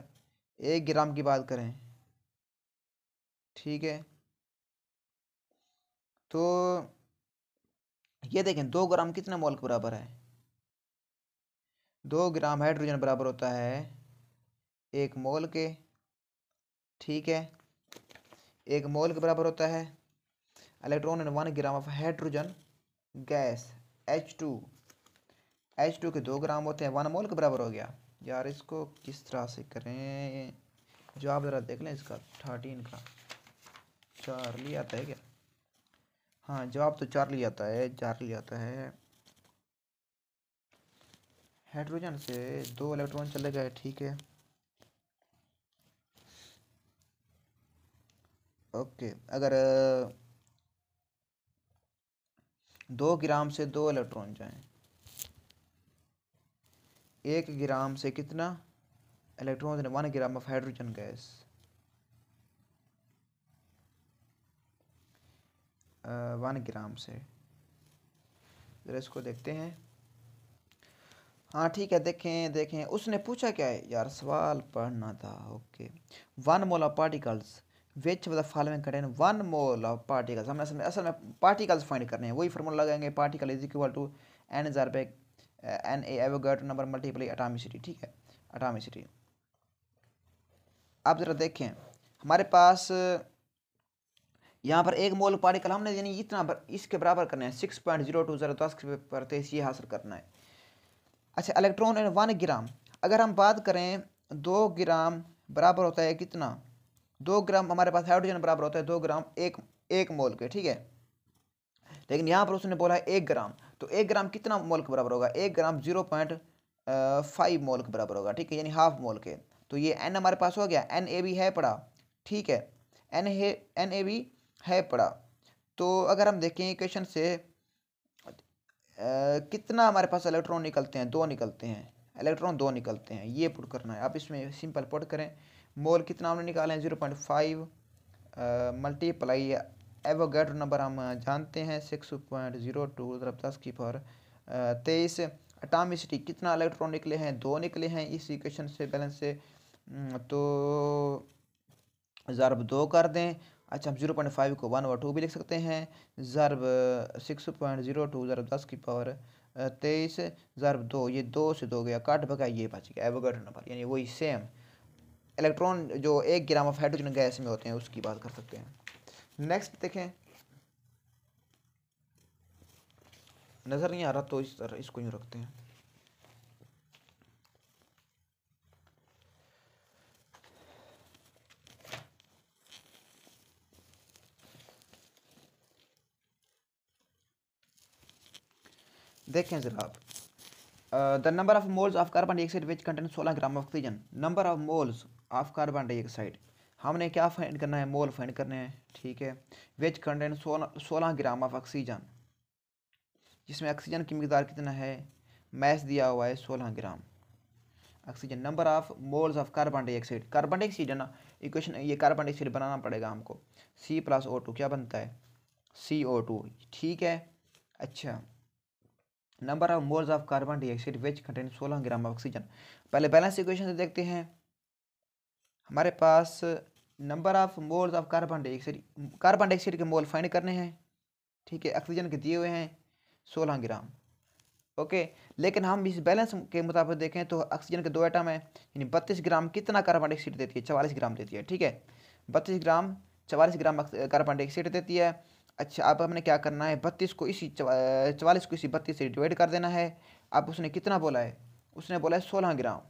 एक ग्राम की बात करें ठीक है तो ये देखें दो ग्राम कितने मोल के बराबर है दो ग्राम हाइड्रोजन बराबर होता है एक मोल के ठीक है एक मोल के बराबर होता है electron in one gram of hydrogen gas H two H two के दो ग्राम होते हैं वन मोल के बराबर हो गया यार इसको किस तरह से करें जवाब ज़रा देख लें इसका थर्टीन का चार लिया आता है क्या हाँ जवाब तो चार लिया आता है चार लिया आता है हाइड्रोजन से दो इलेक्ट्रॉन चले गए ठीक है ओके अगर दो ग्राम से दो इलेक्ट्रॉन जाएं एक ग्राम से कितना electron one gram of hydrogen gas one gram से ज़रा इसको देखते हैं हाँ ठीक है देखें देखें उसने पूछा क्या है यार सवाल पढ़ना था okay one mole particles which the following contain one mole of particles हमने असल में असल में पार्टिकल्स फाइंड करने हैं वही फार्मूला लगाएंगे particle is equal to N is are पे N A Avogadro number multiply atomicity ठीक है अटामिसिटी आप ज़रा देखें हमारे पास यहाँ पर एक मोल पार्टिकल हमने यानी इतना बर, इसके बराबर करना है six point zero two zero दस पर तेईस ये हासिल करना है अच्छा इलेक्ट्रॉन एंड वन ग्राम अगर हम बात करें दो ग्राम बराबर होता है कितना दो ग्राम हमारे पास हाइड्रोजन बराबर होता है दो ग्राम एक एक मोल के ठीक है लेकिन यहाँ पर उसने बोला है एक ग्राम तो एक ग्राम कितना मोल के बराबर होगा एक gram zero point five mole के बराबर होगा ठीक है यानी हाफ मोल के तो ये एन हमारे पास हो गया एन ए बी है पड़ा ठीक है एन है एन ए बी है पड़ा तो अगर हम देखें क्वेश्चन से आ, कितना हमारे पास इलेक्ट्रॉन निकलते हैं दो निकलते हैं इलेक्ट्रॉन दो निकलते हैं ये पुट करना है आप इसमें सिंपल पुट करें मोल कितना हमने निकाला है zero point five multiply Avogadro number हम जानते हैं सिक्स पॉइंट ज़ीरो टू दस की पावर तेईस अटामिसिटी कितना इलेक्ट्रॉन निकले हैं दो निकले हैं इस इक्वेशन से बैलेंस से तो ज़रब दो कर दें अच्छा हम जीरो पॉइंट फाइव को वन और टू भी लिख सकते हैं ज़रब सिक्स पॉइंट ज़ीरो टू ज़रब दस की पावर तेईस ज़रब दो ये दो से दो गया काट भगा ये बच गया एवोगेट नंबर यानी वही सेम इलेक्ट्रॉन जो एक ग्राम ऑफ हाइड्रोजन गैस में होते हैं उसकी बात कर सकते हैं नेक्स्ट देखें नज़र नहीं आ रहा तो इस तरह इसको यूँ रखते हैं देखें ज़रा आप the number of moles of carbon dioxide which contain सोलह gram oxygen number of moles of carbon dioxide हमने क्या फाइंड करना है मोल फाइंड करने हैं ठीक है वेज कंटेंट सोलह सोलह ग्राम ऑफ ऑक्सीजन जिसमें ऑक्सीजन की मकदार कितना है मैस दिया हुआ है सोलह gram oxygen number of moles of carbon dioxide carbon dioxide है ना इक्वेशन ये कार्बन डाइऑक्साइड बनाना पड़ेगा हमको सी प्लस ओ टू क्या बनता है सी ओ टू ठीक है अच्छा number of moles of carbon dioxide which content सोलह ग्राम ऑक्सीजन पहले बैलेंस इक्वेशन से देखते हैं हमारे पास number of moles of carbon dioxide carbon dioxide के मोल फाइंड करने हैं ठीक है ऑक्सीजन के दिए हुए हैं सोलह ग्राम ओके लेकिन हम इस बैलेंस के मुताबिक देखें तो ऑक्सीजन के दो आइटम हैं यानी बत्तीस ग्राम कितना कार्बन डाइऑक्साइड देती है चवालीस ग्राम देती है ठीक है बत्तीस ग्राम चवालीस ग्राम कार्बन डाइऑक्साइड देती है अच्छा अब हमने क्या करना है बत्तीस को इसी चवालीस को इसी बत्तीस से डिवाइड कर देना है अब उसने कितना बोला है उसने बोला है सोलह ग्राम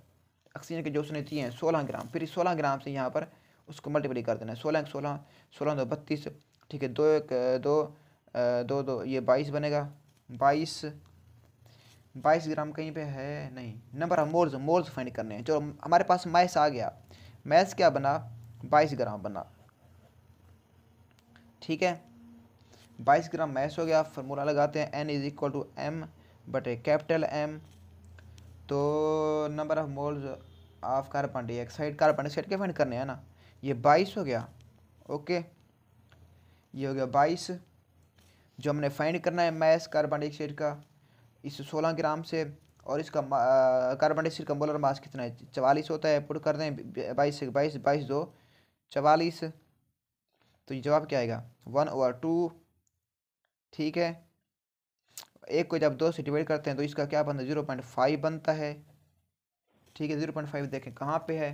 ऑक्सीजन के जो दिए हैं सोलह ग्राम फिर सोलह ग्राम से यहाँ पर उसको मल्टीप्लाई कर देना है सोलह सोलह सोलह दो बत्तीस ठीक है दो एक दो दो दो ये बाईस बनेगा बाईस बाईस ग्राम कहीं पे है नहीं number of moles moles find करने हैं जो हमारे पास मैस आ गया मैस क्या बना बाईस ग्राम बना ठीक है बाईस ग्राम मैस हो गया फार्मूला लगाते हैं N is equal to M बटे कैपिटल एम तो number of moles of carbon dioxide carbon dioxide के फाइंड करने हैं ना ये बाईस हो गया ओके ये हो गया बाईस जो हमने फाइंड करना है मैस कार्बन डाइऑक्साइड का इस सोलह ग्राम से और इसका कार्बन डाइऑक्साइड का मोलर मास कितना है चवालीस होता है पुट कर दें बाईस से बाईस बाईस दो चवालीस तो ये जवाब क्या आएगा वन ओवर टू ठीक है एक को जब दो से डिवाइड करते हैं तो इसका क्या बनता है जीरो पॉइंट फाइव बनता है ठीक है जीरो पॉइंट फाइव देखें कहाँ पे है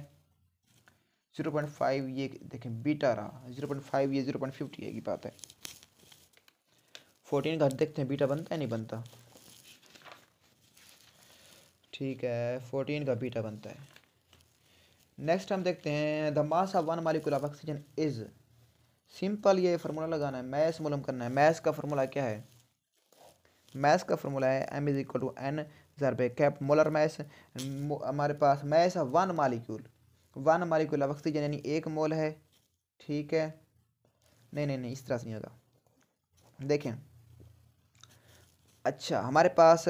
जीरो पॉइंट फाइव ये देखें बीटा रहा जीरो पॉइंट फाइव ये जीरो पॉइंट फिफ्टी की बात है फोर्टीन का देखते हैं बीटा बनता है नहीं बनता ठीक है फोर्टीन का बीटा बनता है नेक्स्ट हम देखते हैं the mass of one molecule of oxygen is simple ये फार्मूला लगाना है मैस मोलम करना है मैस का फार्मूला क्या है मैस का फार्मूला है M is equal to N ज़रब कैप मोलर मैस हमारे पास mass one molecule one molecule अब ऑक्सीजन यानी एक मोल है ठीक है नहीं नहीं नहीं इस तरह से नहीं होगा देखें अच्छा हमारे पास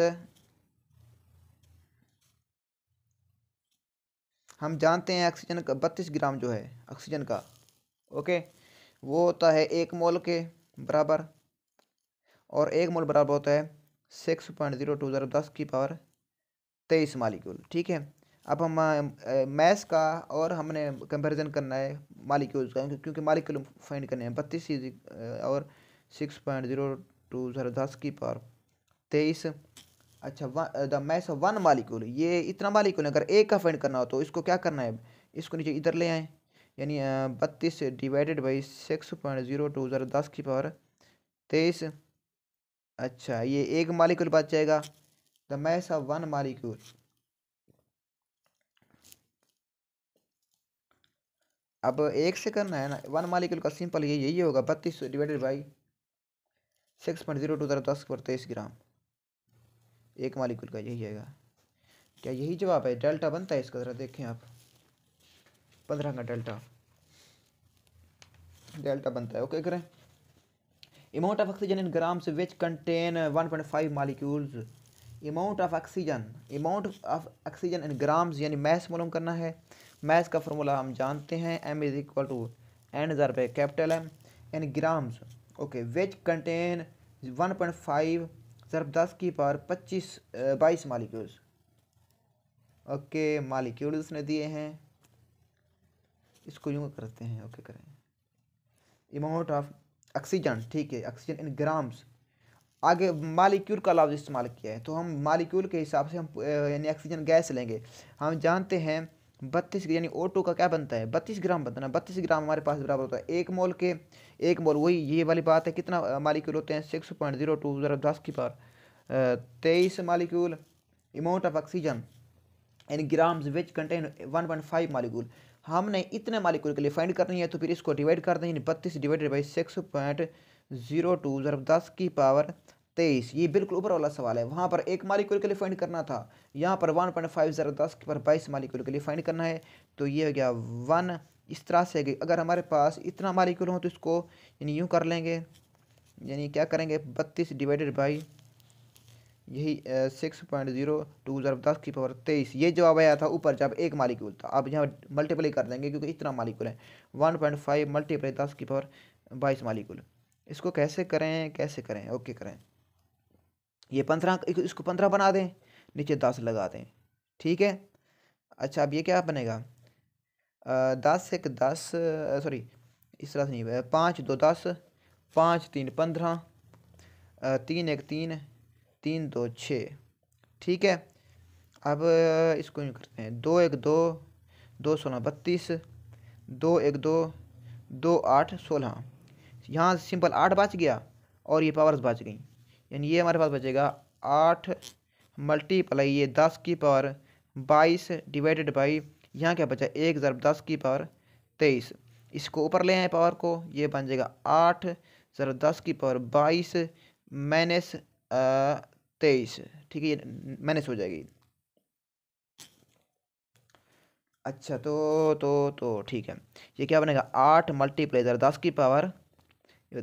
हम जानते हैं ऑक्सीजन का बत्तीस ग्राम जो है ऑक्सीजन का ओके वो होता है एक मोल के बराबर और एक मोल बराबर होता है six point zero two zero दस की पावर तेईस मालिक्यूल ठीक है अब हम मैस का और हमने कंपैरिजन करना है मालिक्यूल्स का क्योंकि मालिक्यूल फाइंड करने हैं बत्तीस और six point zero two zero दस की पावर तेईस अच्छा the mass of one molecule ये इतना मालिक्यूल है अगर एक का फाइंड करना हो तो इसको क्या करना है इसको नीचे इधर ले आएँ यानी बत्तीस divided by six point zero two zero दस की पावर तेईस अच्छा ये एक मालिक्यूल बच जाएगा the mass of one molecule अब एक से करना है ना वन मालिक्यूल का सिंपल ये यही होगा बत्तीस divided by six point zero two दस पर तेईस ग्राम एक मालिक्यूल का यही आएगा क्या यही जवाब है डेल्टा बनता है इसका ज़रा देखें आप पंद्रह का डेल्टा डेल्टा बनता है ओके करें amount of oxygen in grams which contain one point five molecules amount of oxygen amount of oxygen in grams यानी मैस मालूम करना है मैस का फार्मूला हम जानते हैं M is equal to N जर पे capital M in grams okay which contain one point five दस की पावर पच्चीस बाईस मालिक्यूल्स ओके मॉलिक्यूल्स ने दिए हैं इसको यूँ करते हैं ओके करें अमाउंट ऑफ ऑक्सीजन ठीक है ऑक्सीजन इन ग्राम्स आगे मालिक्यूल का लफ्ज़ इस्तेमाल किया है तो हम मालिक्यूल के हिसाब से हम यानी ऑक्सीजन गैस लेंगे हम जानते हैं बत्तीस यानी ओ टू का क्या बनता है बत्तीस ग्राम बनता है ना बत्तीस ग्राम हमारे पास बराबर होता है एक मोल के एक मोल वही ये वाली बात है कितना मालिक्यूल होते हैं सिक्स पॉइंट जीरो टू ज़रा दस की पार तेईस molecule amount of oxygen in grams which contain one point five molecule हमने इतने मालिकूल के लिए फाइंड करनी है तो फिर इसको डिवाइड कर देंगे बत्तीस divided by six point zero two जरब दस की पावर तेईस ये बिल्कुल ऊपर वाला सवाल है वहाँ पर एक मालिकूल के लिए फाइंड करना था यहाँ पर वन पॉइंट फाइव जरब दस पर बाईस मालिकूल के लिए फाइंड करना है तो ये हो गया वन इस तरह से गई अगर हमारे पास इतना मालिकूल हो तो इसको यानी यूँ कर लेंगे यानी क्या करेंगे बत्तीस डिवाइडेड बाई यही सिक्स पॉइंट जीरो टू ज़रब दस की पावर तेईस ये जवाब आया था ऊपर जब एक मालिक्यूल था अब यहाँ मल्टीप्लाई कर देंगे क्योंकि इतना मालिक्यूल है वन पॉइंट फाइव मल्टीप्लाई दस की पावर बाईस मालिक्यूल इसको कैसे करें कैसे करें ओके करें ये पंद्रह इसको पंद्रह बना दें नीचे दस लगा दें ठीक है अच्छा अब ये क्या बनेगा दस एक दस सॉरी इस तरह से नहीं पाँच दो दस पाँच तीन पंद्रह तीन एक तीन तीन दो छः ठीक है अब इसको यूँ करते हैं दो एक दो दो सोलह बत्तीस दो एक दो दो आठ सोलह यहाँ सिंपल आठ बच गया और ये पावर्स बच गई यानी ये हमारे पास बचेगा आठ मल्टीप्लाई ये दस की पावर बाईस डिवाइडेड बाई यहाँ क्या बचा एक ज़रब दस की पावर तेईस इसको ऊपर ले आए पावर को ये बन जाएगा आठ ज़रब दस की पावर बाईस माइनस तेईस ठीक है ये मैनेज हो जाएगी अच्छा तो तो तो ठीक है ये क्या बनेगा आठ मल्टीप्लेजर दस की पावर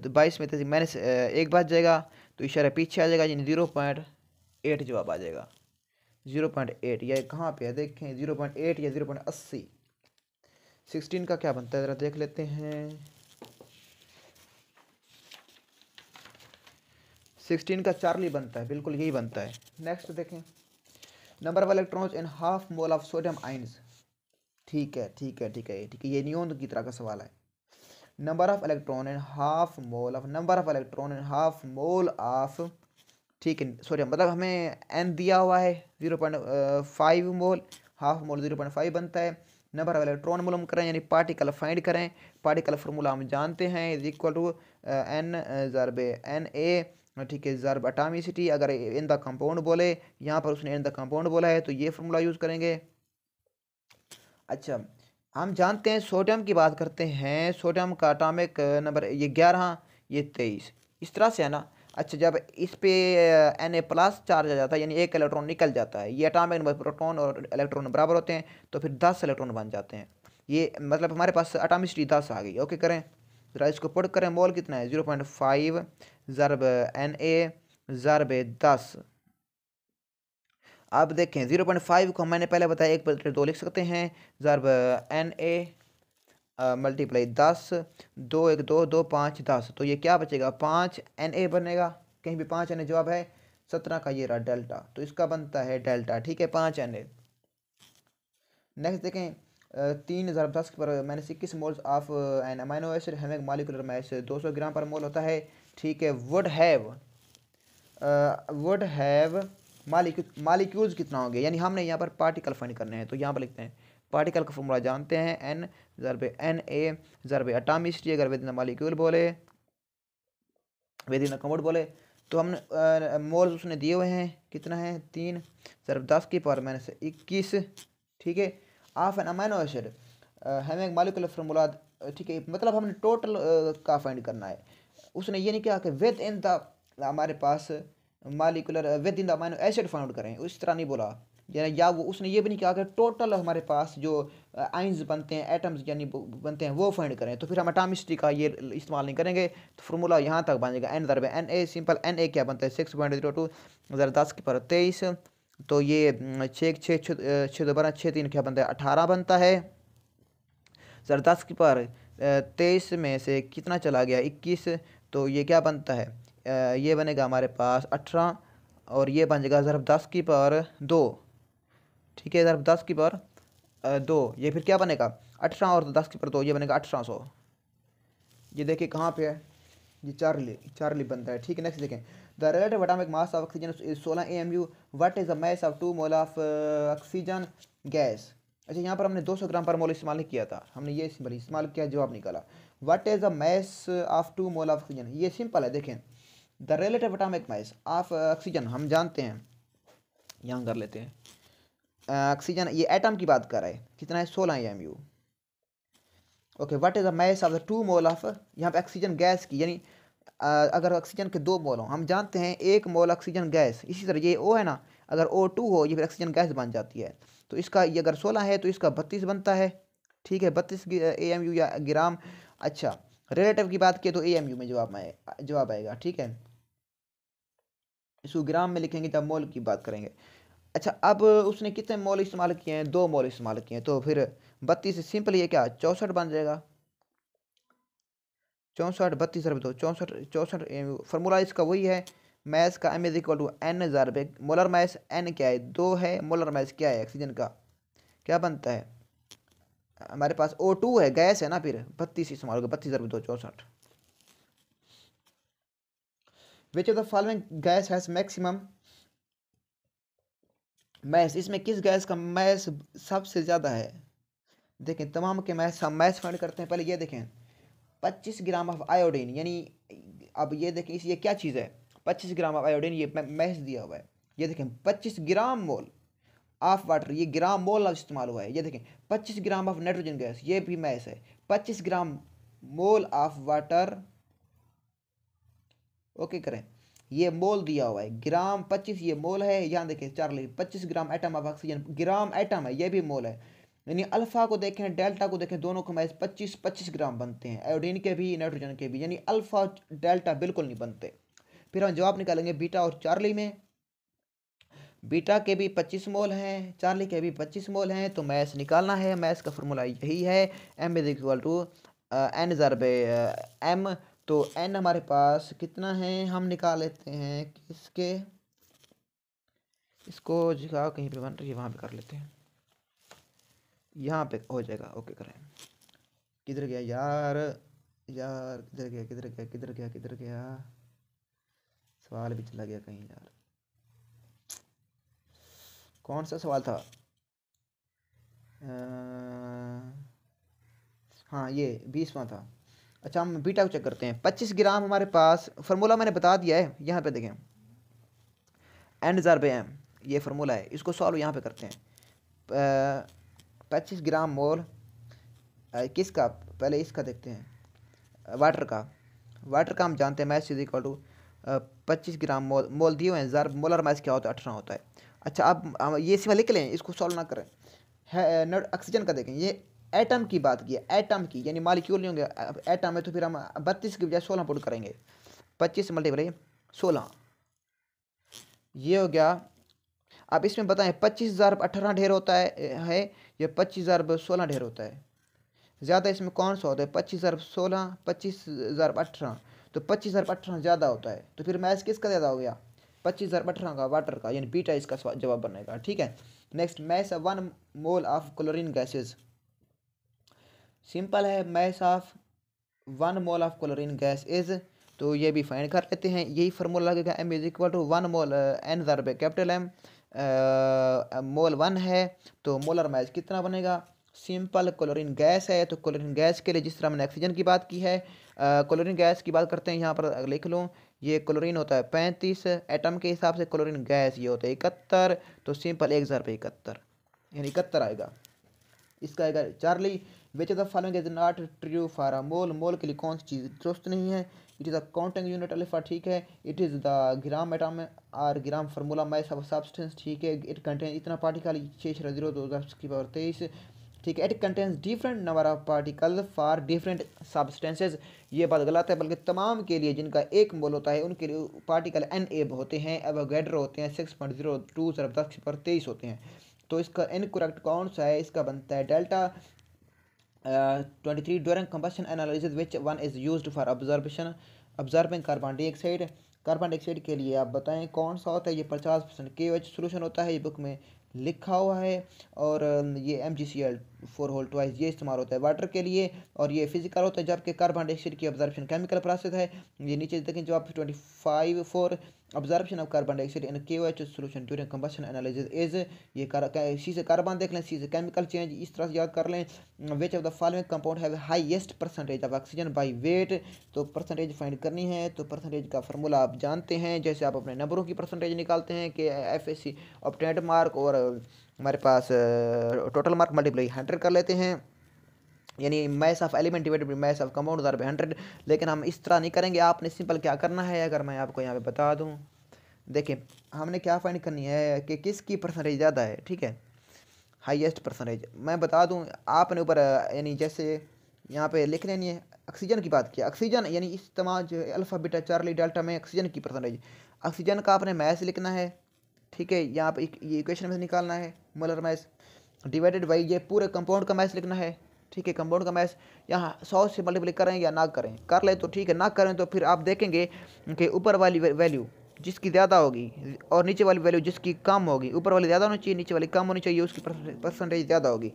तो बाईस में तेजी माइनस एक बात जाएगा तो इशारा पीछे आ जाएगा यानी जीरो पॉइंट एट जवाब आ जाएगा जीरो पॉइंट एट या कहाँ पे है देखें जीरो पॉइंट एट या जीरो पॉइंट अस्सी सिक्सटीन का क्या बनता है ज़रा देख लेते हैं सिक्सटीन का चार्ली बनता है बिल्कुल यही बनता है नेक्स्ट देखें number of electrons in half mole of sodium ions ठीक है ठीक है ठीक है ठीक है ये नियोन की तरह का सवाल है number of electron in half mole of number of electron in half mole of ठीक है सोडियम मतलब हमें एन दिया हुआ है zero point five mole half mole zero point five बनता है नंबर ऑफ इलेक्ट्रॉन मोलम करें यानी पार्टिकल फाइंड करें पार्टिकल फार्मूला हम जानते हैं इज इक्वल टू एन जरबे एन ए हाँ, ठीक है जर्ब अटामिसिटी अगर इन द कंपाउंड बोले यहाँ पर उसने इन द कंपाउंड बोला है तो ये फॉर्मूला यूज़ करेंगे अच्छा हम जानते हैं सोडियम की बात करते हैं सोडियम का अटामिक नंबर ये ग्यारह ये तेईस इस तरह से है ना अच्छा जब इस पे एन ए प्लस चार्ज आ जाता है यानी एक इलेक्ट्रॉन निकल जाता है ये अटामिक नंबर प्रोटोन और इलेक्ट्रॉन बराबर होते हैं तो फिर दस इलेक्ट्रॉन बन जाते हैं ये मतलब हमारे पास अटामिसिटी दस आ गई ओके करें ज़रा तो इसको पुट करें मोल कितना है ज़ीरो पॉइंट फाइव ज़रब एन ए ज़रब दस अब देखें ज़ीरो पॉइंट फाइव को मैंने पहले बताया एक पर दो लिख सकते हैं ज़रब एन ए मल्टीप्लाई दस दो एक दो दो पाँच दस तो ये क्या बचेगा पाँच एन ए बनेगा कहीं भी पाँच एन ए जवाब है सत्रह का ये रहा डेल्टा तो इसका बनता है डेल्टा ठीक है पाँच एन ए नेक्स्ट देखें तीन हज़ार दस पर मैंने इक्कीस moles of an amino acid having molecular mass दो सौ ग्राम पर मोल होता है ठीक है would have would have molecules कितना होंगे यानी हमने यहाँ पर पार्टिकल फाइंड करने हैं तो यहाँ पर लिखते हैं पार्टिकल का फॉर्मूला जानते हैं एन ज़रब एन ए ज़रब अटामिस्ट्री अगर विदिन मालिक्यूल बोले वेदिन कमोड बोले तो हमने मोल्स उसने दिए हुए हैं कितना है तीन ज़रब दस की पावर माइनस इक्कीस ठीक है ऑफ़ एन अमाइनो एसिड हमें एक मालिकुलर फॉर्मूला ठीक है मतलब हमने टोटल का फाइंड करना है उसने ये नहीं कहा कि विद इन द हमारे पास molecular within the amino acid found करें इस तरह नहीं बोला यानी या वो उसने ये भी नहीं कहा कि टोटल हमारे पास जो आइंस बनते हैं एटम्स यानी बनते हैं वो फाइंड करें तो फिर हम एटामिस्ट्री का ये इस्तेमाल नहीं करेंगे तो फार्मूला यहाँ तक बन जाएगा एन दरबे N A simple N A क्या बनता है सिक्स पॉइंट जीरो टू ज़रा दस की पर तेईस तो ये छः छः छः दोबारा छः तीन क्या बनता है अठारह बनता है सर दस पर तेईस में से कितना चला गया इक्कीस तो ये क्या बनता है ये बनेगा हमारे पास अठारह और ये बन जाएगा जरफ दस की पर दो ठीक है ज़रफ़ दस की पर दो ये फिर क्या बनेगा अठारह और दस की पर दो ये बनेगा अठारह सौ ये देखिए कहाँ पे है ये चार्ली चार्ली बनता है ठीक है नेक्स्ट देखें the The relative atomic mass of oxygen सोलह A M U what is the mass of two mole of oxygen gas अच्छा यहाँ पर हमने 200 ग्राम पर मोल इस्तेमाल किया था हमने ये सिंपल इस्तेमाल किया जवाब निकाला what is the mass of two mole of oxygen ये सिंपल है देखें the relative atomic mass of oxygen हम जानते हैं यहाँ कर लेते हैं ऑक्सीजन uh, ये एटम की बात कर रहे हैं कितना है सोलह M U okay what is the mass of the two mole of यहाँ पे ऑक्सीजन गैस की यानी अगर ऑक्सीजन के दो मोल हों हम जानते हैं एक मोल ऑक्सीजन गैस इसी तरह ये ओ है ना अगर ओ टू हो ये फिर ऑक्सीजन गैस बन जाती है तो इसका ये अगर सोलह है तो इसका बत्तीस बनता है ठीक है बत्तीस ए एम यू या ग्राम अच्छा रिलेटिव की बात की तो ए एम यू में जवाब आए जवाब आएगा ठीक है इसको ग्राम में लिखेंगे तब मोल की बात करेंगे अच्छा अब उसने कितने मोल इस्तेमाल किए हैं दो मोल इस्तेमाल किए हैं तो फिर बत्तीस सिंपल ये क्या चौंसठ बन जाएगा चौंसठ बत्तीस अरब दो चौंसठ चौंसठ फार्मूला इसका वही है मैस का एम इजिकल टू एन ज़ार पे मोलर मैस एन क्या है दो है मोलर मैस क्या है ऑक्सीजन का क्या बनता है हमारे पास ओ टू है गैस है ना फिर बत्तीस इस्तेमाल होगा बत्तीस अरब दो चौंसठ which of the following gas has maximum mass इसमें किस गैस का मैस सबसे ज़्यादा है देखें तमाम के मैस हम मैस फाइंड करते हैं पहले ये देखें पच्चीस ग्राम ऑफ आयोडीन यानी अब ये देखें इस ये क्या चीज़ है पच्चीस ग्राम ऑफ आयोडीन ये महज दिया हुआ है ये देखें पच्चीस ग्राम मोल ऑफ वाटर ये ग्राम मोल अब इस्तेमाल हुआ है ये देखें पच्चीस ग्राम ऑफ नाइट्रोजन गैस ये भी मैस है पच्चीस gram mole of water okay करें ये मोल दिया हुआ है ग्राम पच्चीस ये मोल है यहाँ देखें चार लिखे पच्चीस gram atom of oxygen gram atom है ये भी मोल है यानी अल्फा को देखें डेल्टा को देखें दोनों को मैच पच्चीस पच्चीस ग्राम बनते हैं आयोडीन के भी नाइट्रोजन के भी यानी अल्फा डेल्टा बिल्कुल नहीं बनते फिर हम जवाब निकालेंगे बीटा और चार्ली में बीटा के भी पच्चीस मोल हैं चार्ली के भी पच्चीस मोल हैं तो मैस निकालना है मैस का फॉर्मूला यही है M is equal to N जरबे एम तो एन हमारे पास कितना है हम निकाल लेते हैं किसके इसको जगह कहीं पे बन रही है वहाँ पे कर लेते हैं यहाँ पे हो जाएगा ओके करें किधर गया यार यार किधर गया किधर गया किधर गया किधर गया सवाल भी चला गया कहीं यार कौन सा सवाल था आ, हाँ ये बीसवा था अच्छा हम बीटा को चेक करते हैं पच्चीस ग्राम हमारे पास फार्मूला मैंने बता दिया है यहाँ पे देखें एंड जरबे एम ये फार्मूला है इसको सॉल्व यहाँ पे करते हैं पच्चीस ग्राम मोल किसका पहले इसका देखते हैं वाटर का वाटर का हम जानते हैं मैस इज इक्वल टू पच्चीस ग्राम मोल मोल दिए हुए हैं ज़र मोलर मैस क्या होता है अठारह होता है अच्छा अब ये इसमें लिख लें इसको सॉल्व ना करें है ऑक्सीजन का देखें ये एटम की बात की है एटम की यानी मालिक्यूल नहीं होंगे एटम है तो फिर हम बत्तीस की बजाय सोलह पुट करेंगे पच्चीस मल्टीप्लाई सोलह ये हो गया अब इसमें बताएं पच्चीस हज़ार अठारह ढेर होता है है यह पच्चीस हज़ार सोलह ढेर होता है ज़्यादा इसमें कौन सा होता है पच्चीस हज़ार सोलह पच्चीस हज़ार अठारह तो पच्चीस हज़ार अठारह ज़्यादा होता है तो फिर मैच किसका ज़्यादा हो गया पच्चीस हज़ार अठारह का वाटर का यानी बीटा इसका जवाब बनेगा ठीक है next mass one mole of chlorine gases simple है mass of one mole of chlorine gas is तो ये भी फाइंड कर लेते हैं यही फार्मूला लगेगा M is equal to one mole N जरबे कैपिटल एम मोल वन है तो मोलर माइज कितना बनेगा सिंपल क्लोरीन गैस है तो क्लोरीन गैस के लिए जिस तरह मैंने ऑक्सीजन की बात की है क्लोरीन गैस की बात करते हैं यहाँ पर लिख लूँ ये क्लोरीन होता है पैंतीस एटम के हिसाब से क्लोरीन गैस ये होता है इकहत्तर तो सिंपल एक हज़ार पे इकहत्तर यानी इकहत्तर आएगा इसका आएगा Charlie which of the following is not true for a mole mole के लिए कौन सी चीज़ दुरुस्त नहीं है it is the counting unit alpha ठीक है it is the gram atom or gram formula my substance ठीक है इट कंटेन इतना पार्टिकल छः जीरो दो हज़ार की पावर तेईस ठीक है it contains different number of particle for different substances ये बात गलत है बल्कि तमाम के लिए जिनका एक मोल होता है उनके लिए पार्टिकल एन एब होते हैं एवोगेड्रो होते हैं सिक्स पॉइंट जीरो टू सर दस पर तेईस होते हैं तो इसका इनकोरेक्ट कौन सा है इसका बनता है delta twenty uh, 23 during combustion analysis which one is used for absorption absorbing carbon dioxide carbon dioxide के लिए आप बताएं कौन सा होता है ये पचास परसेंट के एच सोल्यूशन होता है ये बुक में लिखा हुआ है और um, ये M G C L four whole twice ये इस्तेमाल होता है वाटर के लिए और ये फिजिकल होता है जबकि कार्बन डाइऑक्साइड की ऑब्जर्वेशन केमिकल प्रोसेस है ये नीचे देखें जो आप twenty five four observation of carbon dioxide in K O H solution during combustion analysis is ये कर सी से कार्बन देख लें सी से केमिकल चेंज इस तरह से याद कर लें which of the following compound have highest percentage of oxygen by weight तो परसेंटेज फाइंड करनी है तो परसेंटेज का फार्मूला आप जानते हैं जैसे आप अपने नंबरों की परसेंटेज निकालते हैं कि F S C obtained mark और हमारे पास टोटल मार्क मल्टीप्लाई हंड्रेड कर लेते हैं यानी mass of element divided by mass of compound उधर बाई हंड्रेड लेकिन हम इस तरह नहीं करेंगे आपने सिंपल क्या करना है अगर मैं आपको यहाँ पे बता दूँ देखिए हमने क्या फाइंड करनी है कि किसकी परसेंटेज ज़्यादा है ठीक है हाईएस्ट परसेंटेज मैं बता दूँ आपने ऊपर यानी जैसे यहाँ पे लिख लेनी है ऑक्सीजन की बात की ऑक्सीजन यानी इस तमाम जो अल्फ़ा बीटा चार्ली डेल्टा में ऑक्सीजन की परसेंटेज ऑक्सीजन का आपने मैथ लिखना है ठीक है यहाँ पर ये इक्वेशन में से निकालना है मोलर मैस डिवाइडेड बाई ये पूरे कंपाउंड का मैथ लिखना है ठीक है कंपाउंड का मैच यहाँ सौ से मल्टीप्लाई करें या ना करें कर लें तो ठीक है ना करें तो फिर आप देखेंगे कि ऊपर वाली वैल्यू जिसकी ज़्यादा होगी और नीचे वाली वैल्यू जिसकी कम होगी ऊपर वाली ज़्यादा होनी चाहिए नीचे वाली कम होनी चाहिए उसकी परसेंटेज ज़्यादा होगी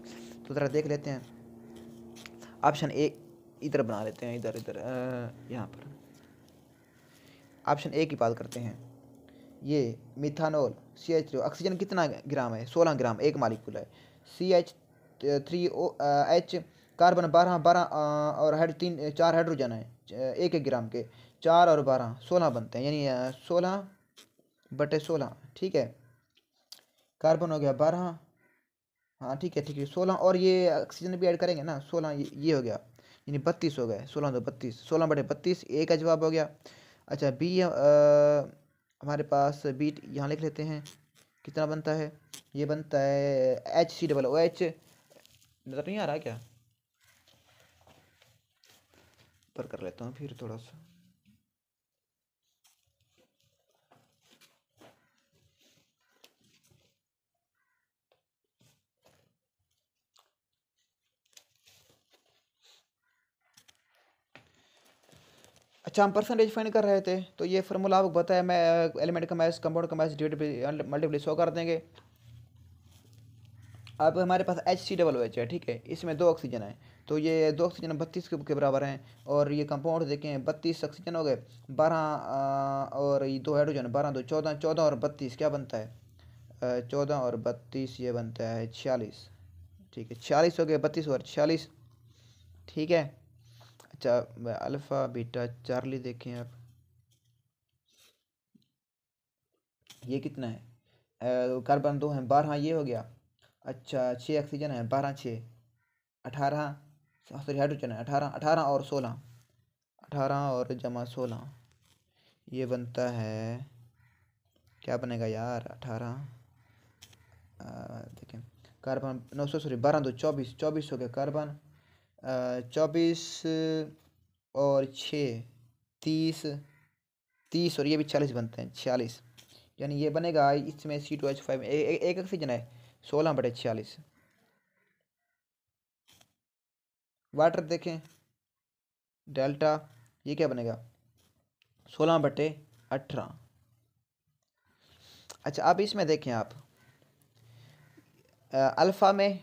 तो ज़रा देख लेते हैं ऑप्शन ए इधर बना लेते हैं इधर इधर यहाँ पर ऑप्शन ए की बात करते हैं ये मिथानोल सी एच ऑक्सीजन कितना ग्राम है सोलह ग्राम एक मालिकूल है C H three O H carbon बारह बारह uh, और हाइड तीन चार हाइड्रोजन है एक एक ग्राम के चार और बारह सोलह बनते हैं यानी uh, सोलह बटे सोलह ठीक है कार्बन हो गया बारह हाँ ठीक है ठीक है सोलह और ये ऑक्सीजन भी ऐड करेंगे ना सोलह ये, ये हो गया यानी बत्तीस हो गए सोलह दो बत्तीस सोलह बटे बत्तीस ए का जवाब हो गया अच्छा बी uh, हमारे पास बी यहाँ लिख लेते हैं कितना बनता है ये बनता है H C double O H नज़र नहीं आ रहा क्या पर कर लेता हूँ फिर थोड़ा सा अच्छा हम परसेंटेज फाइंड कर रहे थे तो ये फार्मूला आपको बताया मैं एलिमेंट का मैच कंपाउंड का मैच मल्टीप्ली सौ कर देंगे अब हमारे पास एच सी डबल एच है ठीक है इसमें दो ऑक्सीजन है तो ये दो ऑक्सीजन बत्तीस के बराबर हैं और ये कंपाउंड देखें बत्तीस ऑक्सीजन हो गए बारह और ये दो हाइड्रोजन बारह दो चौदह चौदह और बत्तीस क्या बनता है चौदह और बत्तीस ये बनता है छियालीस ठीक है छियालीस हो गए बत्तीस और छियालीस ठीक है अच्छा अल्फ़ा बीटा चार्ली देखें आप ये कितना है कार्बन दो हैं बारह ये हो गया अच्छा छः ऑक्सीजन है बारह छः अठारह सॉरी हाइड्रोजन है अठारह अठारह और सोलह अठारह और जमा सोलह ये बनता है क्या बनेगा यार अठारह देखें कार्बन नौ सौ सॉरी बारह दो चौबीस चौबीस हो गया कार्बन चौबीस और छः तीस तीस और ये भी चालीस बनते हैं छियालीस यानी ये बनेगा इसमें सी टू एच फाइव एक ऑक्सीजन है सोलह बटे छियालीस वाटर देखें डेल्टा ये क्या बनेगा सोलह बटे अठारह अच्छा अब इसमें देखें आप आ, अल्फ़ा में आ,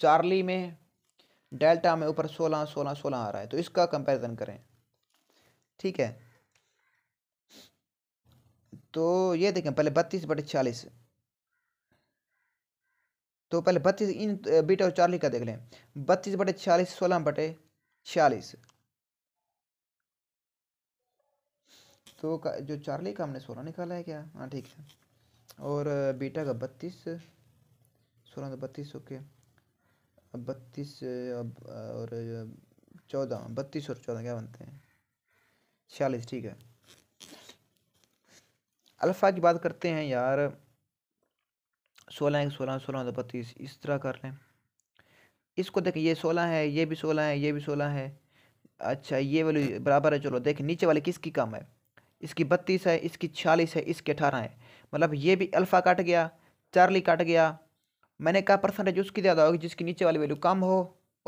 चार्ली में डेल्टा में ऊपर सोलह सोलह सोलह आ रहा है तो इसका कंपैरिजन करें ठीक है तो ये देखें पहले बत्तीस बटे चालीस तो पहले बत्तीस इन बीटा और चार्ली का देख लें बत्तीस बटे छियालीस सोलह बटे छियालीस तो का, जो चार्ली का हमने सोलह निकाला है क्या हाँ ठीक है और बीटा का बत्तीस सोलह तो बत्तीस ओके बत्तीस और चौदह बत्तीस और चौदह क्या बनते हैं छियालीस ठीक है अल्फ़ा की बात करते हैं यार सोलह एक सोलह सोलह दो बत्तीस इस तरह कर लें इसको देखें ये सोलह है ये भी सोलह है ये भी सोलह है अच्छा ये वाली बराबर है चलो देख नीचे वाली किसकी कम है इसकी बत्तीस है इसकी छियालीस है इसके अठारह है मतलब ये भी अल्फ़ा काट गया चार्ली काट गया मैंने कहा परसेंटेज उसकी ज़्यादा होगी जिसकी नीचे वाली वैल्यू कम हो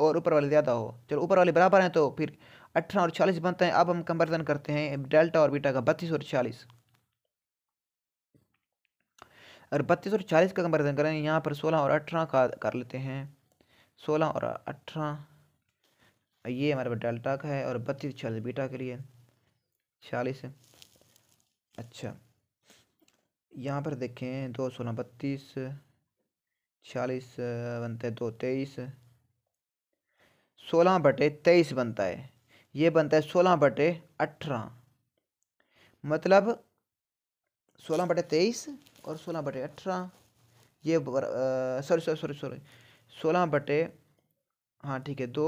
और ऊपर वाली ज़्यादा हो चलो ऊपर वाले बराबर हैं तो फिर अठारह और छियालीस बनते हैं अब हम कंपेरिजन करते हैं डेल्टा और बीटा का बत्तीस और छियालीस अगर बत्तीस और चालीस का कंपेरिजन करें यहाँ पर सोलह और अठारह का कर लेते हैं सोलह और अठारह ये हमारे पास डेल्टा का है और बत्तीस चालीस बीटा के लिए चालीस अच्छा यहाँ पर देखें दो सोलह बत्तीस चालीस बनते दो तेईस सोलह बटे तेईस बनता है ये बनता है सोलह बटे अठारह मतलब सोलह बटे तेईस और सोलह बटे अठारह ये सॉरी सॉरी सॉरी सॉरी सोलह बटे हाँ ठीक है दो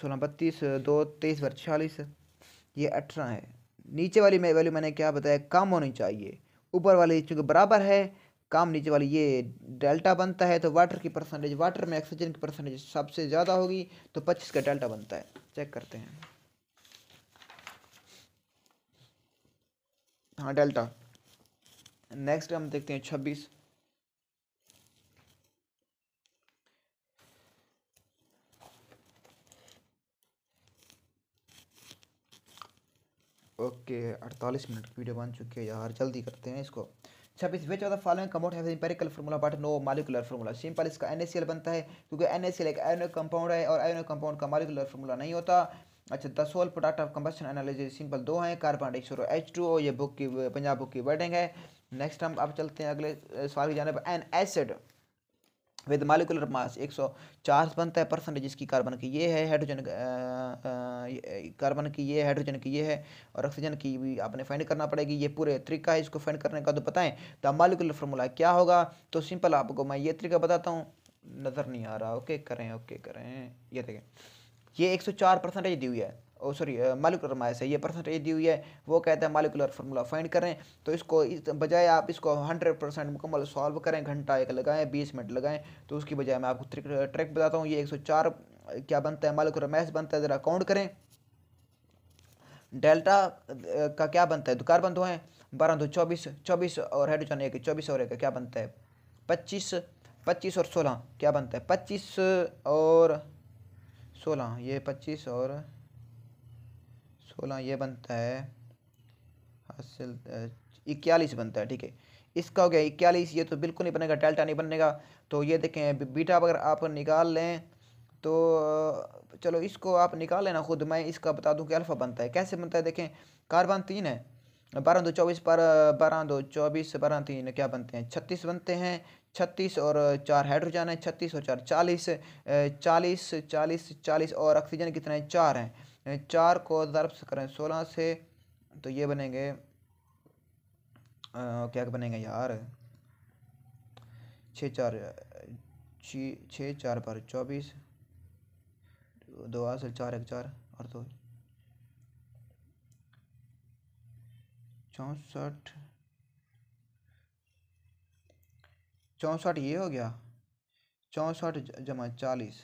सोलह बत्तीस दो तेईस बटे छियालीस ये अठारह है नीचे वाली मैं वैल्यू मैंने क्या बताया कम होनी चाहिए ऊपर वाली चूँकि बराबर है काम नीचे वाली ये डेल्टा बनता है तो वाटर की परसेंटेज वाटर में ऑक्सीजन की परसेंटेज सबसे ज़्यादा होगी तो पच्चीस का डेल्टा बनता है चेक करते हैं हाँ डेल्टा नेक्स्ट हम देखते हैं छब्बीस ओके अड़तालीस मिनट की वीडियो बन चुकी है यार जल्दी करते हैं इसको छब्बीस which of the following compound have empirical formula but no molecular formula simple इसका एन बनता है क्योंकि एन एक आयोनिक कंपाउंड है और आयोनिक कंपाउंड का मॉलिकुलर फॉर्मूला नहीं होता अच्छा the sole product of combustion analysis simple दो हैं कार्बन डाइऑक्साइड और एच टू ओ ये बुक की पंजाब बुक की वर्डिंग है नेक्स्ट हम अब चलते हैं अगले सवाल की पर an acid with molecular mass एक सौ चार बनता है परसेंटेज इसकी कार्बन की ये है हाइड्रोजन कार्बन की ये हाइड्रोजन की ये है और ऑक्सीजन की भी आपने फाइंड करना पड़ेगी ये पूरे तरीका है इसको फाइंड करने का तो बताएं तो मालिकुलर फार्मूला क्या होगा तो सिंपल आपको मैं ये तरीका बताता हूँ नज़र नहीं आ रहा ओके करें ओके करें ये देखें ये चार परसेंटेज दी हुई है सॉरी मालिकुलर मास है ये परसेंटेज दी हुई है वो कहता है मालिकुलर फार्मूला फाइंड करें तो इसको इस बजाय आप इसको हंड्रेड परसेंट मुकम्मल सॉल्व करें घंटा एक लगाएं बीस मिनट लगाएं तो उसकी बजाय मैं आपको ट्रैक बताता हूँ ये एक सौ चार क्या बनता है मालिकुलर मास बनता है ज़रा काउंट करें डेल्टा का क्या बनता है कार्बन बंद हैं बारह दो चौबीस चौबीस और हाइड्रोजन एक चौबीस और एक क्या बनता है पच्चीस पच्चीस और सोलह क्या बनता है पच्चीस और सोलह ये पच्चीस और सोलह ये बनता है हासिल इक्यालीस बनता है ठीक है इसका हो गया इक्यालीस ये तो बिल्कुल नहीं बनेगा डेल्टा नहीं बनेगा तो ये देखें बीटा अगर आप निकाल लें तो चलो इसको आप निकाल लेना खुद मैं इसका बता दूं कि अल्फ़ा बनता है कैसे बनता है देखें कार्बन तीन है बारह दो चौबीस पर बारह दो चौबीस बारह तीन क्या बनते हैं छत्तीस बनते हैं छत्तीस और चार हाइड्रोजन है छत्तीस और चार चालीस चालीस चालीस चालीस और ऑक्सीजन कितने हैं चार हैं चार को ज़रब से करें सोलह से तो ये बनेंगे आ, क्या बनेंगे यार छः चार छः चार पर चौबीस दो आसल चार एक चार और दो चौंसठ चौंसठ ये हो गया चौंसठ जमा चालीस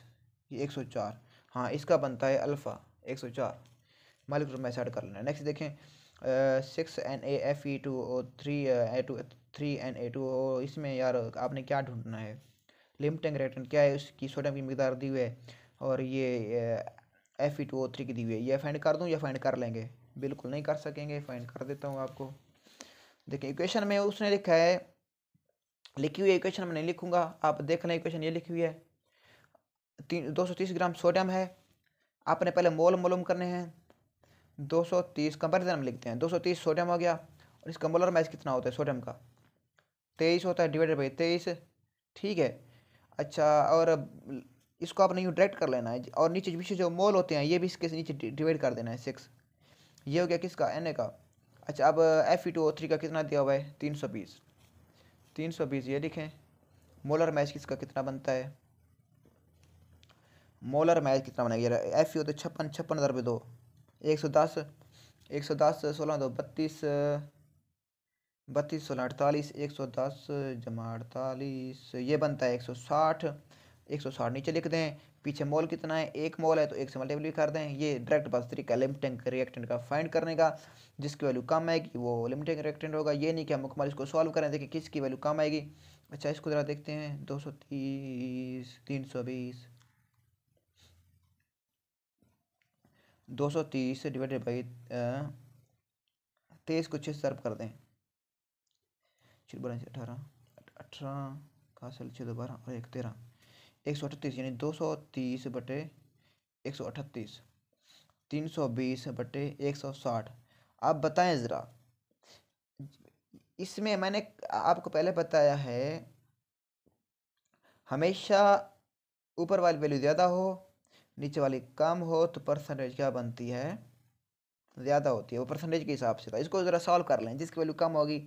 ये एक सौ चार हाँ इसका बनता है अल्फ़ा एक सौ चार मालिक ग्रुप में ऐसा ऐड कर लेना नेक्स्ट देखें six N A F E two O three A two three N A two O इसमें यार आपने क्या ढूंढना है लिमिटिंग रिएक्टेंट क्या है उसकी सोडियम की मकदार दी हुई है और ये F E two O three की दी हुई है ये फाइंड कर दूँ या फाइंड कर लेंगे बिल्कुल नहीं कर सकेंगे फाइंड कर देता हूँ आपको देखिए इक्वेशन में उसने लिखा है लिखी हुई इक्वेशन में नहीं लिखूंगा आप देख लें इक्वेशन ये लिखी हुई है तीन दो सौ तीस ग्राम सोडियम है आपने पहले मोल मोलूम करने हैं 230 कंपेरिजन हम लिखते हैं 230 सोडियम हो गया और इसका मोलर मैच कितना होता है सोडियम का तेईस होता है डिवाइडेड बाई तेईस ठीक है अच्छा और इसको आपने यूँ डायरेक्ट कर लेना है और नीचे पीछे जो मोल होते हैं ये भी इसके नीचे डिवाइड कर देना है सिक्स ये हो गया किसका एन का अच्छा अब F E two O three का कितना दिया हुआ है तीन सौ बीस तीन सौ बीस ये लिखें मोलर मैच किसका कितना बनता है मोलर मैच कितना बनाएगी एफ यू तो छप्पन छप्पन हज़ार रुपये दो एक सौ दस एक सौ दस सोलह दो बत्तीस बत्तीस सोलह अड़तालीस एक सौ दस जमा अड़तालीस ये बनता है एक सौ साठ एक सौ साठ नीचे लिख दें पीछे मोल कितना है एक मोल है तो एक से मल्टीप्लाई कर दें ये डायरेक्ट बस तरीका लिमिटिंग रिएक्टेंट का फाइंड करने का जिसकी वैल्यू कम आएगी वो लिमिटिंग रिएक्टेंट होगा ये नहीं कि हम मुकमल इसको सॉल्व करें देखिए किसकी वैल्यू कम आएगी अच्छा इसको ज़रा देखते हैं दो सौ तीस तीन सौ बीस दो सौ तीस डिवाइडेड बाई तेईस को छः सर्व कर दें छिटबरा अठारह अठारह का सल छः दो बारह और एक तेरह एक सौ अठतीस यानी दो सौ तीस बटे एक सौ अठतीस तीन सौ बीस बटे एक सौ साठ आप बताएं ज़रा इसमें मैंने आपको पहले बताया है हमेशा ऊपर वाली वैल्यू ज़्यादा हो नीचे वाली कम हो तो परसेंटेज क्या बनती है ज़्यादा होती है वो परसेंटेज के हिसाब से था इसको ज़रा सॉल्व कर लें जिसकी वैल्यू कम होगी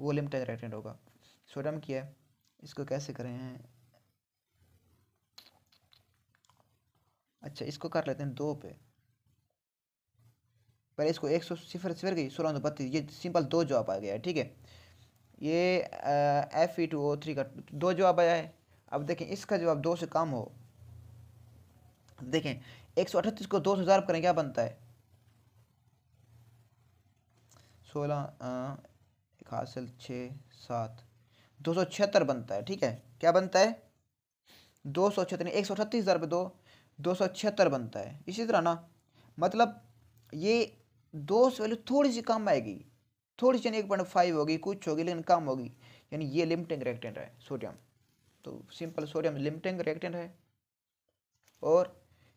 वो लिमिट रेटेंट होगा सोडियम की है इसको कैसे करें हैं अच्छा इसको कर लेते हैं दो पे पहले इसको एक सौ सिफर सिफर गई सोलह सौ बत्तीस ये सिंपल दो जवाब आ गया है ठीक है ये F E two O three का दो जवाब आया है अब देखें इसका जवाब दो से कम हो देखें एक सौ अठतीस को दो से हज़ार करें क्या बनता है सोलह एक हासिल छः सात दो सौ छिहत्तर बनता है ठीक है क्या बनता है दो सौ छिहत्तर एक सौ अठतीस हज़ार दो दो सौ छिहत्तर बनता है इसी तरह ना मतलब ये दो से वैल्यू थोड़ी सी कम आएगी थोड़ी सी यानी एक पॉइंट फाइव होगी कुछ होगी लेकिन कम होगी यानी ये लिमिटिंग रिएक्टेंट है सोडियम तो सिंपल सोडियम लिमिटिंग रिएक्टेंट है और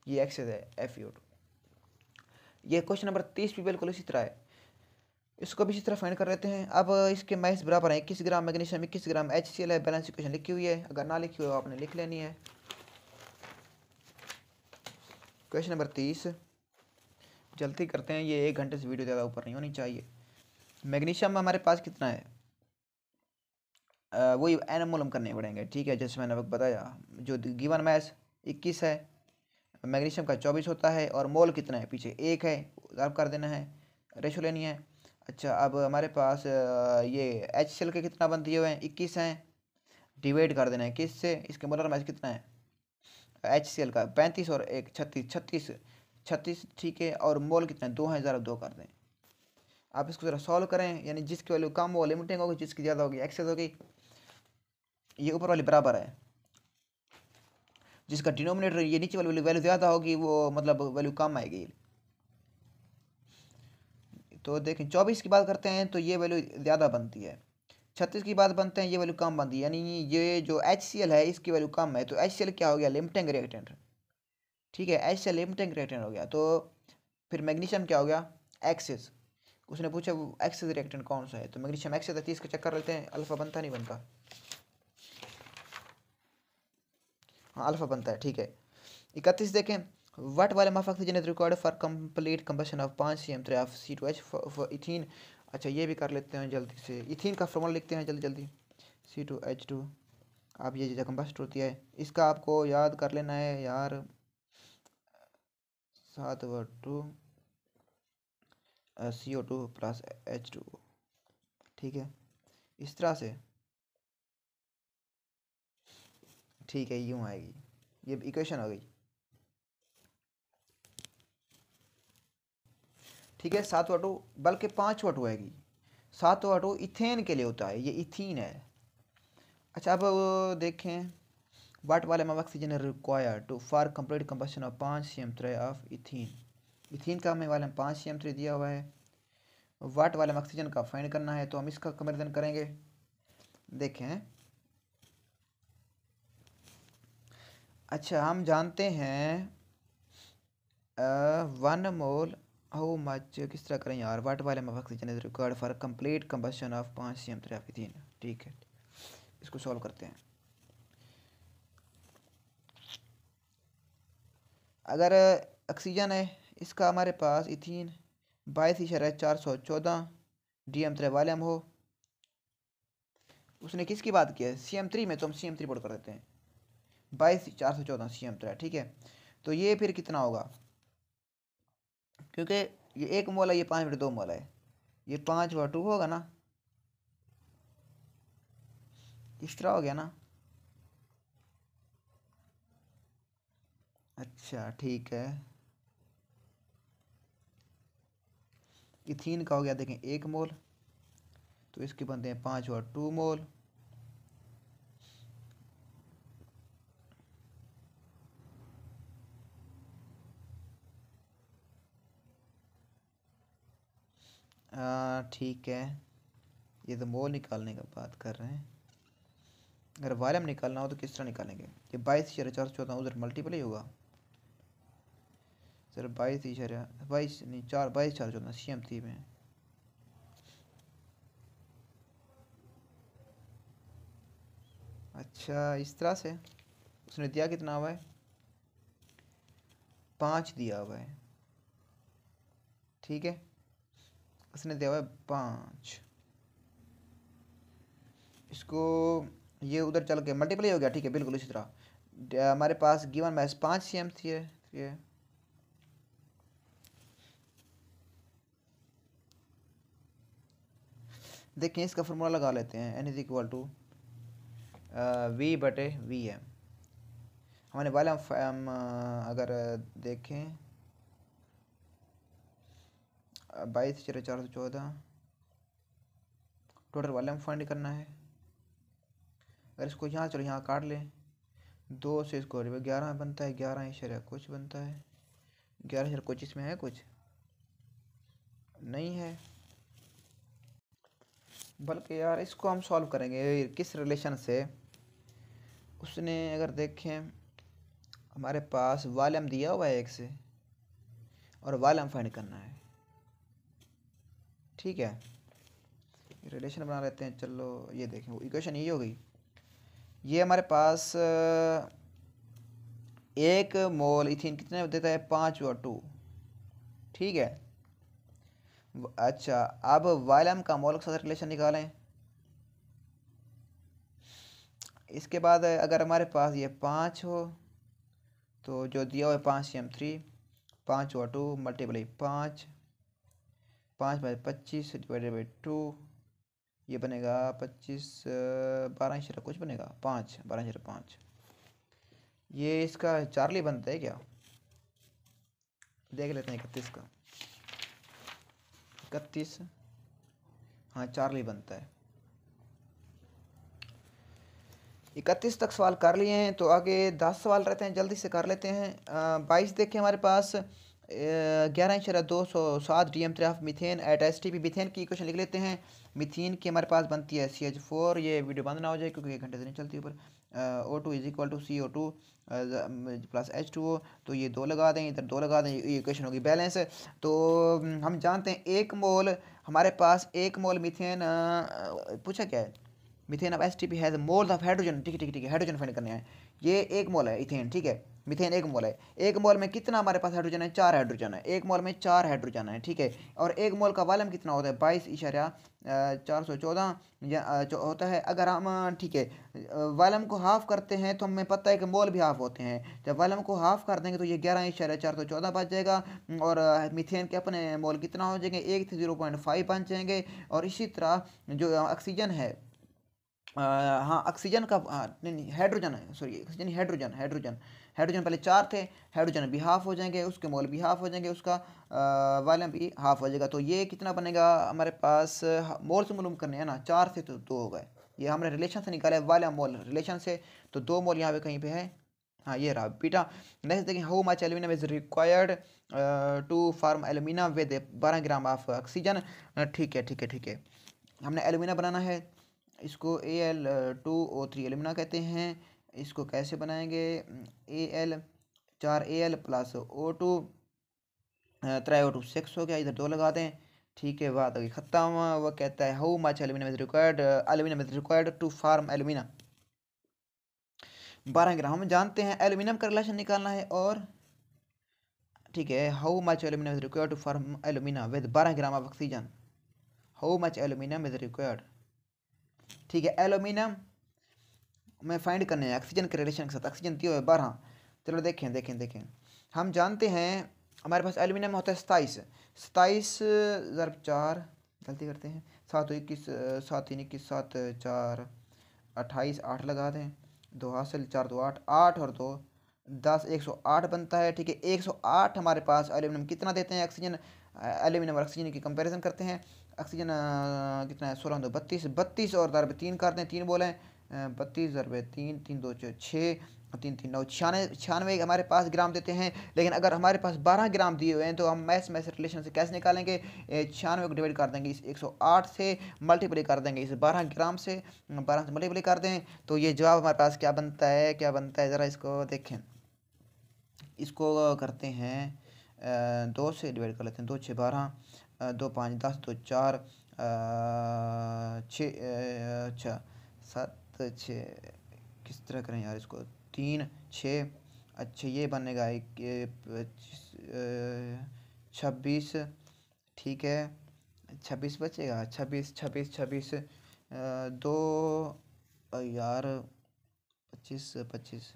ये एक्सेस है एफ यू टू ये क्वेश्चन नंबर तीस भी बिल्कुल इसी तरह है इसको भी इसी तरह फाइंड कर लेते हैं अब इसके मैथ बराबर हैं इक्कीस ग्राम मैग्नीशियम इक्कीस ग्राम एच सी एल है बैलेंस इक्वेशन लिखी हुई है अगर ना लिखी हुई आपने लिख लेनी है क्वेश्चन नंबर तीस जल्दी करते हैं ये एक घंटे से वीडियो ज़्यादा ऊपर नहीं होनी चाहिए मैग्नीशियम हमारे पास कितना है वही एन मोलम करने पड़ेंगे ठीक है जैसे मैंने बताया जो गिवन मैथ इक्कीस है मैग्नीशियम का चौबीस होता है और मोल कितना है पीछे एक है गर्व कर देना है रेशो लेनी है अच्छा अब हमारे पास ये एच सी एल के कितना बन दिए हुए हैं इक्कीस हैं डिवाइड कर देना है किस से इसके मोलर मास कितना है एच सी एल का पैंतीस और एक छत्तीस छत्तीस छत्तीस ठीक है और मोल कितना है दो हैं ज़रा दो कर दें आप इसको ज़रा सॉल्व करें यानी जिसकी वैल्यू कम हो लिमिटिंग होगी जिसकी ज़्यादा होगी एक्सेस होगी ये ऊपर वाली बराबर है जिसका डिनोमिनेटर ये नीचे वाली वैल्यू ज़्यादा होगी वो मतलब वैल्यू कम आएगी तो देखें चौबीस की बात करते हैं तो ये वैल्यू ज़्यादा बनती है छत्तीस की बात बनते हैं ये वैल्यू कम बनती है यानी ये जो एच है इसकी वैल्यू कम है तो एच क्या हो गया लिमटेंग रिएक्टेंट ठीक है एच लिमटेंग रिएक्टेंट हो गया तो फिर मैग्नीशियम क्या हो गया एक्सिस उसने पूछा वो एक्सिस रिएक्टेंट कौन सा है तो मैग्नीशियम एक्सिस है तीस का चक्कर लेते हैं अल्फा बनता नहीं बनता अल्फा हाँ, बनता है ठीक है इकतीस देखें वट वाले थी is record for complete combustion of पाँच C M three of C two H ethyne अच्छा ये भी कर लेते हैं जल्दी से इथिन का फॉर्मल लिखते हैं जल्दी जल्दी सी टू एच टू आप ये जो कम्बस्ट होती है इसका आपको याद कर लेना है यार सात व two C O two plus H two ठीक है इस तरह से ठीक है यूँ आएगी ये इक्वेशन हो गई ठीक है सात वाटो बल्कि पाँच वाटो आएगी सात वाटो इथेन के लिए होता है ये इथीन है अच्छा अब देखें वाट वाले में oxygen require to for complete combustion of पाँच C M three of ethene ethene का हमें वाले में पाँच सी एम थ्री दिया हुआ है वाट वाले में ऑक्सीजन का फाइंड करना है तो हम इसका कंपेरिजन करेंगे देखें अच्छा हम जानते हैं वन मोल हाउ मच किस तरह करें यार what volume oxygen is required for complete combustion of पाँच सी एम थ्री ठीक है इसको सॉल्व करते हैं अगर ऑक्सीजन है इसका हमारे पास इथीन बाईस इशारा चार सौ चौदह डी एम थ्री वाले हो उसने किसकी बात की है सी एम थ्री में तो हम सी एम थ्री बोर्ड कर देते हैं बाईस चार सौ चौदह सी एम तरह तो ठीक है तो ये फिर कितना होगा क्योंकि ये एक मोल है ये पाँच बटे दो मोल है ये पाँच बटा टू होगा ना इस तरह हो गया ना अच्छा ठीक है इथीन का हो गया देखें एक मोल तो इसके बनते हैं पाँच और टू मोल ठीक है ये तो मोल निकालने का बात कर रहे हैं अगर वायलम निकालना हो तो किस तरह निकालेंगे ये बाईस इशारा चार सौ चौदह उधर मल्टीपल ही होगा सर बाईस इशारा बाईस नहीं चार बाईस चार चौदह सी एम थी में अच्छा इस तरह से उसने दिया कितना हुआ है पाँच दिया हुआ है ठीक है उसने दिया हुआ है पाँच इसको ये उधर चल के मल्टीप्लाई हो गया ठीक है बिल्कुल इसी तरह हमारे पास गिवन मैच पाँच सी एम थी तो ये देखिए इसका फॉर्मूला लगा लेते हैं N is equal to V बटे वी एम हमारे वाले हम अगर देखें बाईस जीरो चार सौ चौदह टोटल वाले में फाइंड करना है अगर इसको यहाँ चलो यहाँ काट लें दो से इसको ग्यारह बनता है ग्यारह इशारा कुछ बनता है ग्यारह इशारा कुछ इसमें है कुछ नहीं है बल्कि यार इसको हम सॉल्व करेंगे किस रिलेशन से उसने अगर देखें हमारे पास वालम दिया हुआ है एक से और वालम फाइंड करना है ठीक है रिलेशन बना लेते हैं चलो ये देखें वो इक्वेशन ये हो गई ये हमारे पास एक मोल इथिन कितने देता है पाँच और टू ठीक है अच्छा अब वायलम का मोल के साथ रिलेशन निकालें इसके बाद अगर हमारे पास ये पाँच हो तो जो दिया हुआ है पाँच सी एम थ्री पाँच और टू मल्टीप्लाई पाँच पाँच बाई पच्चीस डिवाइडेड बाई टू ये बनेगा पच्चीस बारह शरा कुछ बनेगा पाँच बारह शरा पाँच ये इसका चार्ली बनता है क्या देख लेते हैं इकतीस का इकतीस हाँ चार्ली बनता है इकतीस तक सवाल कर लिए हैं तो आगे दस सवाल रहते हैं जल्दी से कर लेते हैं बाईस देखें हमारे पास ग्यारह इशरा दो सौ सात D M three of methane at S T P methane की क्वेश्चन लिख लेते हैं मिथेन की हमारे पास बनती है सी एच फोर ये वीडियो बंद ना हो जाए क्योंकि एक घंटे से नहीं चलती ऊपर O two is equal to C O two plus H two O तो ये दो लगा दें इधर दो लगा दें ये क्वेश्चन होगी बैलेंस तो हम जानते हैं एक मोल हमारे पास एक मोल मिथेन पूछा क्या है methane of S T P has mole of hydrogen ठीक है ठीक है ठीक है हाइड्रोजन फाइंड करने हैं ये एक मोल है इथेन ठीक है मिथेन एक मोल है एक मोल में कितना हमारे पास हाइड्रोजन है चार हाइड्रोजन है एक मोल में चार हाइड्रोजन है ठीक है और एक मोल का वालम कितना होता है बाईस इशारा चार सौ चौदह होता है अगर हम ठीक है वॉल्यूम को हाफ करते हैं तो हमें पता है कि मोल भी हाफ होते हैं जब वॉल्यूम को हाफ कर देंगे तो ये ग्यारह इशारा चार सौ चौदह बच जाएगा और मिथेन के अपने मोल कितना हो जाएंगे एक से जीरो पॉइंट फाइव बन जाएंगे और इसी तरह जो ऑक्सीजन है हाँ ऑक्सीजन का हाँ नहीं हाइड्रोजन है sorry oxygen hydrogen hydrogen hydrogen पहले चार थे हाइड्रोजन भी हाफ हो जाएंगे उसके मोल भी हाफ हो जाएंगे उसका वॉल्यूम भी हाफ हो जाएगा तो ये कितना बनेगा हमारे पास मोल से मालूम करने हैं ना चार से तो दो हो गए ये हमने रिलेशन से निकाला है मोल रिलेशन से तो दो मोल यहाँ पे कहीं पे है हाँ ये रहा बीटा नेक्स्ट देखिए how much aluminium is required to form aluminium with बारह ग्राम ऑफ ऑक्सीजन ठीक है ठीक है ठीक है हमने एलुमिना बनाना है इसको A L two O three alumina कहते हैं इसको कैसे बनाएंगे ए एल चार A L plus O two three O to six हो गया इधर दो लगा दें ठीक है बात अभी ख़त्म वह कहता है how much aluminium is required aluminium is required to form alumina बारह ग्राम हम जानते हैं एलुमिनियम का रिलेशन निकालना है और ठीक है how much aluminium is required to form alumina with बारह gram of oxygen how much aluminium is required ठीक है एलुमिनियम में फाइंड करने हैं ऑक्सीजन के रिलेशन के साथ ऑक्सीजन दिए हुआ है बारह चलो देखें देखें देखें हम जानते हैं हमारे पास एल्यूमिनियम होता है सताईस सताईस ज़रब चार गलती करते हैं सात इक्कीस सात तीन इक्कीस सात चार अट्ठाईस आठ लगा दें दो हासिल चार दो आठ आठ और दो दस एक सौ आठ बनता है ठीक है एक सौ आठ हमारे पास एल्यूमिनियम कितना देते हैं ऑक्सीजन एल्यूमिनियम और ऑक्सीजन की कंपैरिजन करते हैं ऑक्सीजन कितना है सोलह दो बत्तीस बत्तीस और दरब तीन करते हैं तीन बोलें बत्तीस ज़रबे तीन तीन दो चौ छः तीन तीन नौ छियानवे छियानवे हमारे पास ग्राम देते हैं लेकिन अगर हमारे पास बारह ग्राम दिए हुए हैं तो हम मैथ मैथ रिलेशन से कैसे निकालेंगे छियानवे को डिवाइड कर देंगे इस एक सौ आठ से मल्टीप्लाई कर देंगे इस बारह ग्राम से बारह से मल्टीप्लाई कर दें तो ये जवाब हमारे पास क्या बनता है क्या बनता है ज़रा इसको देखें इसको करते हैं दो से डिवाइड कर लेते हैं दो छः बारह दो पाँच दस दो चार छः अच्छा सात तो छः किस तरह करें यार इसको तीन छः अच्छा ये बनेगा एक छब्बीस ठीक है छब्बीस बचेगा छब्बीस छब्बीस छब्बीस दो यार पच्चीस पच्चीस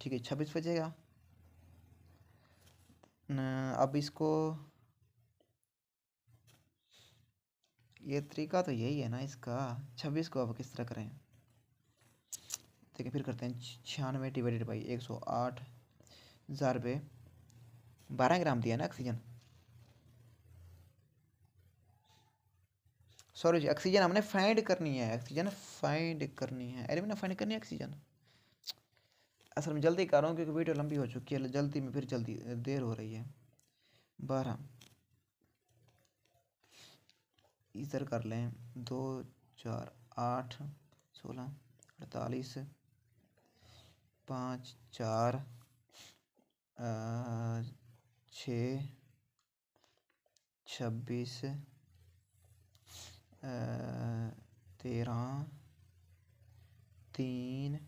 ठीक है छब्बीस बचेगा अब इसको ये तरीका तो यही है ना इसका छब्बीस को अब किस तरह करें देखिए फिर करते हैं छियानवे डिवाइडेड बाई एक सौ आठ हज़ार रुपये बारह ग्राम दिया ना ऑक्सीजन सॉरी जी ऑक्सीजन हमने फाइंड करनी है ऑक्सीजन फाइंड करनी है अरे मैंने फाइंड करनी है ऑक्सीजन असल में जल्दी कर रहा हूँ क्योंकि वीडियो लंबी हो चुकी है जल्दी में फिर जल्दी देर हो रही है बारह इधर कर लें दो चार आठ सोलह अड़तालीस पाँच चार छ छब्बीस तेरह तीन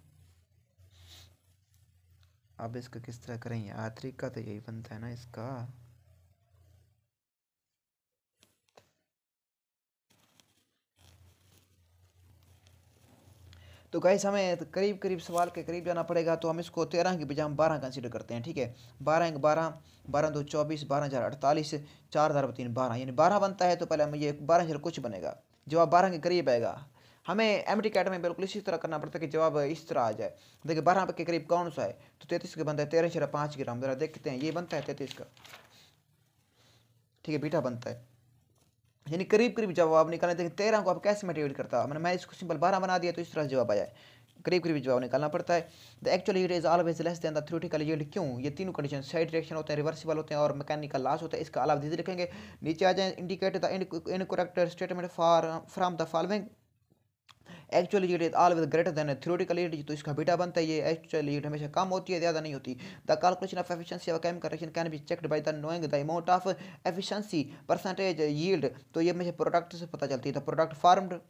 अब इसका किस तरह करेंगे आखिरी का तो यही बनता है ना इसका तो गाइस हमें करीब करीब सवाल के करीब जाना पड़ेगा तो हम इसको तेरह के बजाय बारह कंसिडर करते हैं ठीक है बारह एक बारह बारह दो चौबीस बारह हज़ार अड़तालीस चार हज़ार तीन बारह यानी बारह बनता है तो पहले हमें ये बारह हज़ार कुछ बनेगा जवाब बारह के करीब आएगा हमें एम टी कैट में बिल्कुल इसी तरह करना पड़ता है कि जवाब इस तरह आ जाए देखिए बारह के करीब कौन सा है तो तैतीस का बनता है तेरह शरा पाँच ग्राम ज़रा देखते हैं ये बनता है तैतीस का ठीक है बीटा बनता है यानी करीब करीब जवाब निकालना देखिए तेरह को आप कैसे मटेरियल करता मैंने मैं इसको सिंपल बारह बना दिया तो इस तरह जवाब आया जाए करीब करीब जवाब निकालना पड़ता है the actual yield is always less than the theoretical yield क्यों ये तीनों कंडीशन साइड डायरेक्शन होते हैं रिवर्सिबल होते हैं और मैकेनिकल लॉस होता है इसका अलावा धीरे लिखेंगे नीचे आ जाए indicate the incorrect statement for from the following actually yield is always greater than theoretical yield तो इसका बीटा बनता है ये एक्चुअल लीजिएट हमेशा कम होती है ज़्यादा नहीं होती the calculation of efficiency of chemical reaction can be checked by the knowing the amount of efficiency percentage yield तो ये हमेशा प्रोडक्ट से पता चलती है the product formed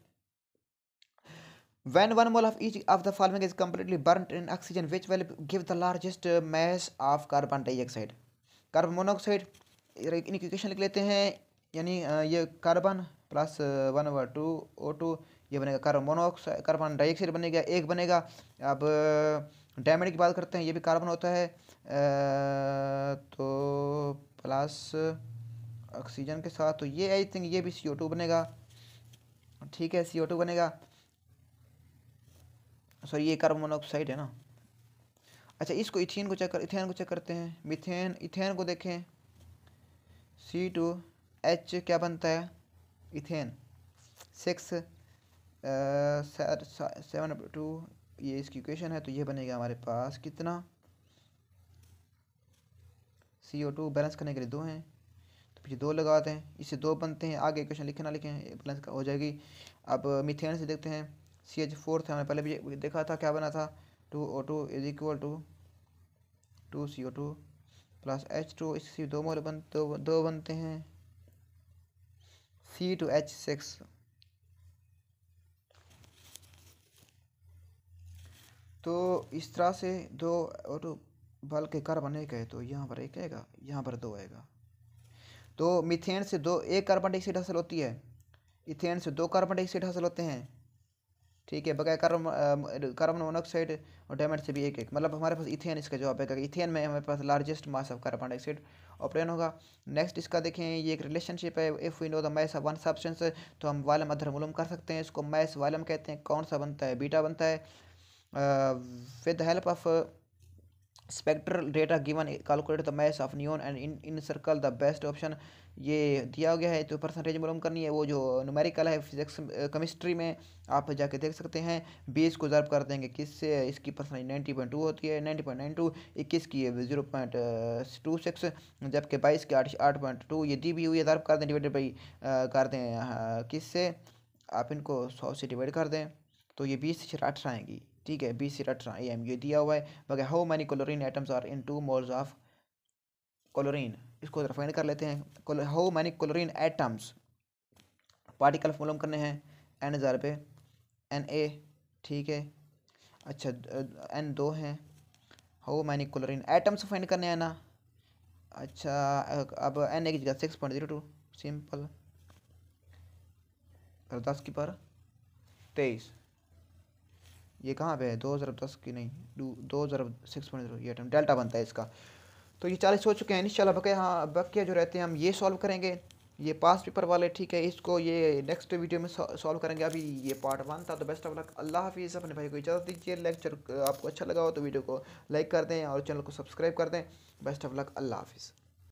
when one mole of each of the following is completely burnt in oxygen which will give the largest mass of carbon dioxide Carbon monoxide. इनकी question लिख लेते हैं यानी ये carbon plus one over two O two ये बनेगा carbon monoxide carbon dioxide बनेगा एक बनेगा अब डायमंड की बात करते हैं ये भी कार्बन होता है तो प्लस ऑक्सीजन के साथ तो ये आई थिंक ये भी सी बनेगा ठीक है सी बनेगा सॉरी ये कार्बन मोनोऑक्साइड है ना अच्छा इसको इथेन को चेक कर इथेन को चेक करते हैं मिथेन इथेन को देखें सी टू एच क्या बनता है ethane six seven upon two ये इसकी इक्वेशन है तो ये बनेगा हमारे पास कितना सी ओ टू बैलेंस करने के लिए दो हैं तो पीछे दो लगाते हैं इससे दो बनते हैं आगे इक्वेशन लिखे ना लिखें बैलेंस हो जाएगी अब मिथेन से देखते हैं सी एच फोर था हमने पहले भी देखा था क्या बना था two O two is equal to two C O two plus H two इससे दो मोल बन दो दो बनते हैं सी टू एच सिक्स तो इस तरह से दो और बल के कार्बन एक है तो यहाँ पर एक आएगा यहाँ पर दो आएगा तो मिथेन से दो एक कार्बन डाइऑक्साइड हासिल होती है इथेन से दो कार्बन डाइऑक्साइड हासिल होते हैं ठीक है बगैर कार्बन कार्बन मोनोऑक्साइड और डायमंड से भी एक एक मतलब हमारे पास इथेन इसका जवाब है इथेन में हमारे पास largest mass of carbon dioxide obtain होगा नेक्स्ट इसका देखें ये एक रिलेशनशिप है if we know the mass of one substance तो हम वालम अधर अधरमुलम कर सकते हैं इसको मैस वालम कहते हैं कौन सा बनता है बीटा बनता है with the help of spectral data given calculate the mass of neon and in in circle the best option ये दिया गया है तो परसेंटेज मालूम करनी है वो जो नुमेरिकल है फिजिक्स केमिस्ट्री uh, में आप जाके देख सकते हैं बीस को जर्ब कर देंगे किस से इसकी परसेंटेज नाइन्टी पॉइंट टू होती है नाइन्टी पॉइंट नाइन टू इक्कीस की जीरो पॉइंट टू सिक्स जबकि बाईस की आठ आठ पॉइंट टू ये दी भी हुई है जर्ब कर दें डिवाइडेड बाई uh, कर दें हाँ, किस से आप इनको सौ से डिवाइड कर दें तो ये बीस से अठारह आएंगी ठीक है बीस सीरा एम ये दिया हुआ है बगैर how many chlorine atoms are in two moles of chlorine इसको रिफाइन कर लेते हैं how many chlorine atoms particle मालूम करने हैं एन हज़ार पे एन ए ठीक है अच्छा एन दो हैं how many chlorine atoms find करने हैं ना अच्छा अब एन ए की जगह six point zero two simple दस की पर तेईस ये कहाँ पे है दो हज़ार दस की नहीं दो हज़ार सिक्स पॉइंट जीरो ये डेल्टा बनता है इसका तो ये चालीस हो चुके हैं इंशाल्लाह बकिया हाँ बकिया जो रहते हैं हम ये सॉल्व करेंगे ये पास पेपर वाले ठीक है इसको ये नेक्स्ट वीडियो में सॉल्व करेंगे अभी ये पार्ट वन था तो बेस्ट ऑफ लक अल्लाह हाफिज़ अपने भाई को इजाज़त दीजिए लेक्चर आपको अच्छा लगा हो तो वीडियो को लाइक कर दें और चैनल को सब्सक्राइब कर दें बेस्ट ऑफ लक अल्लाह हाफिज़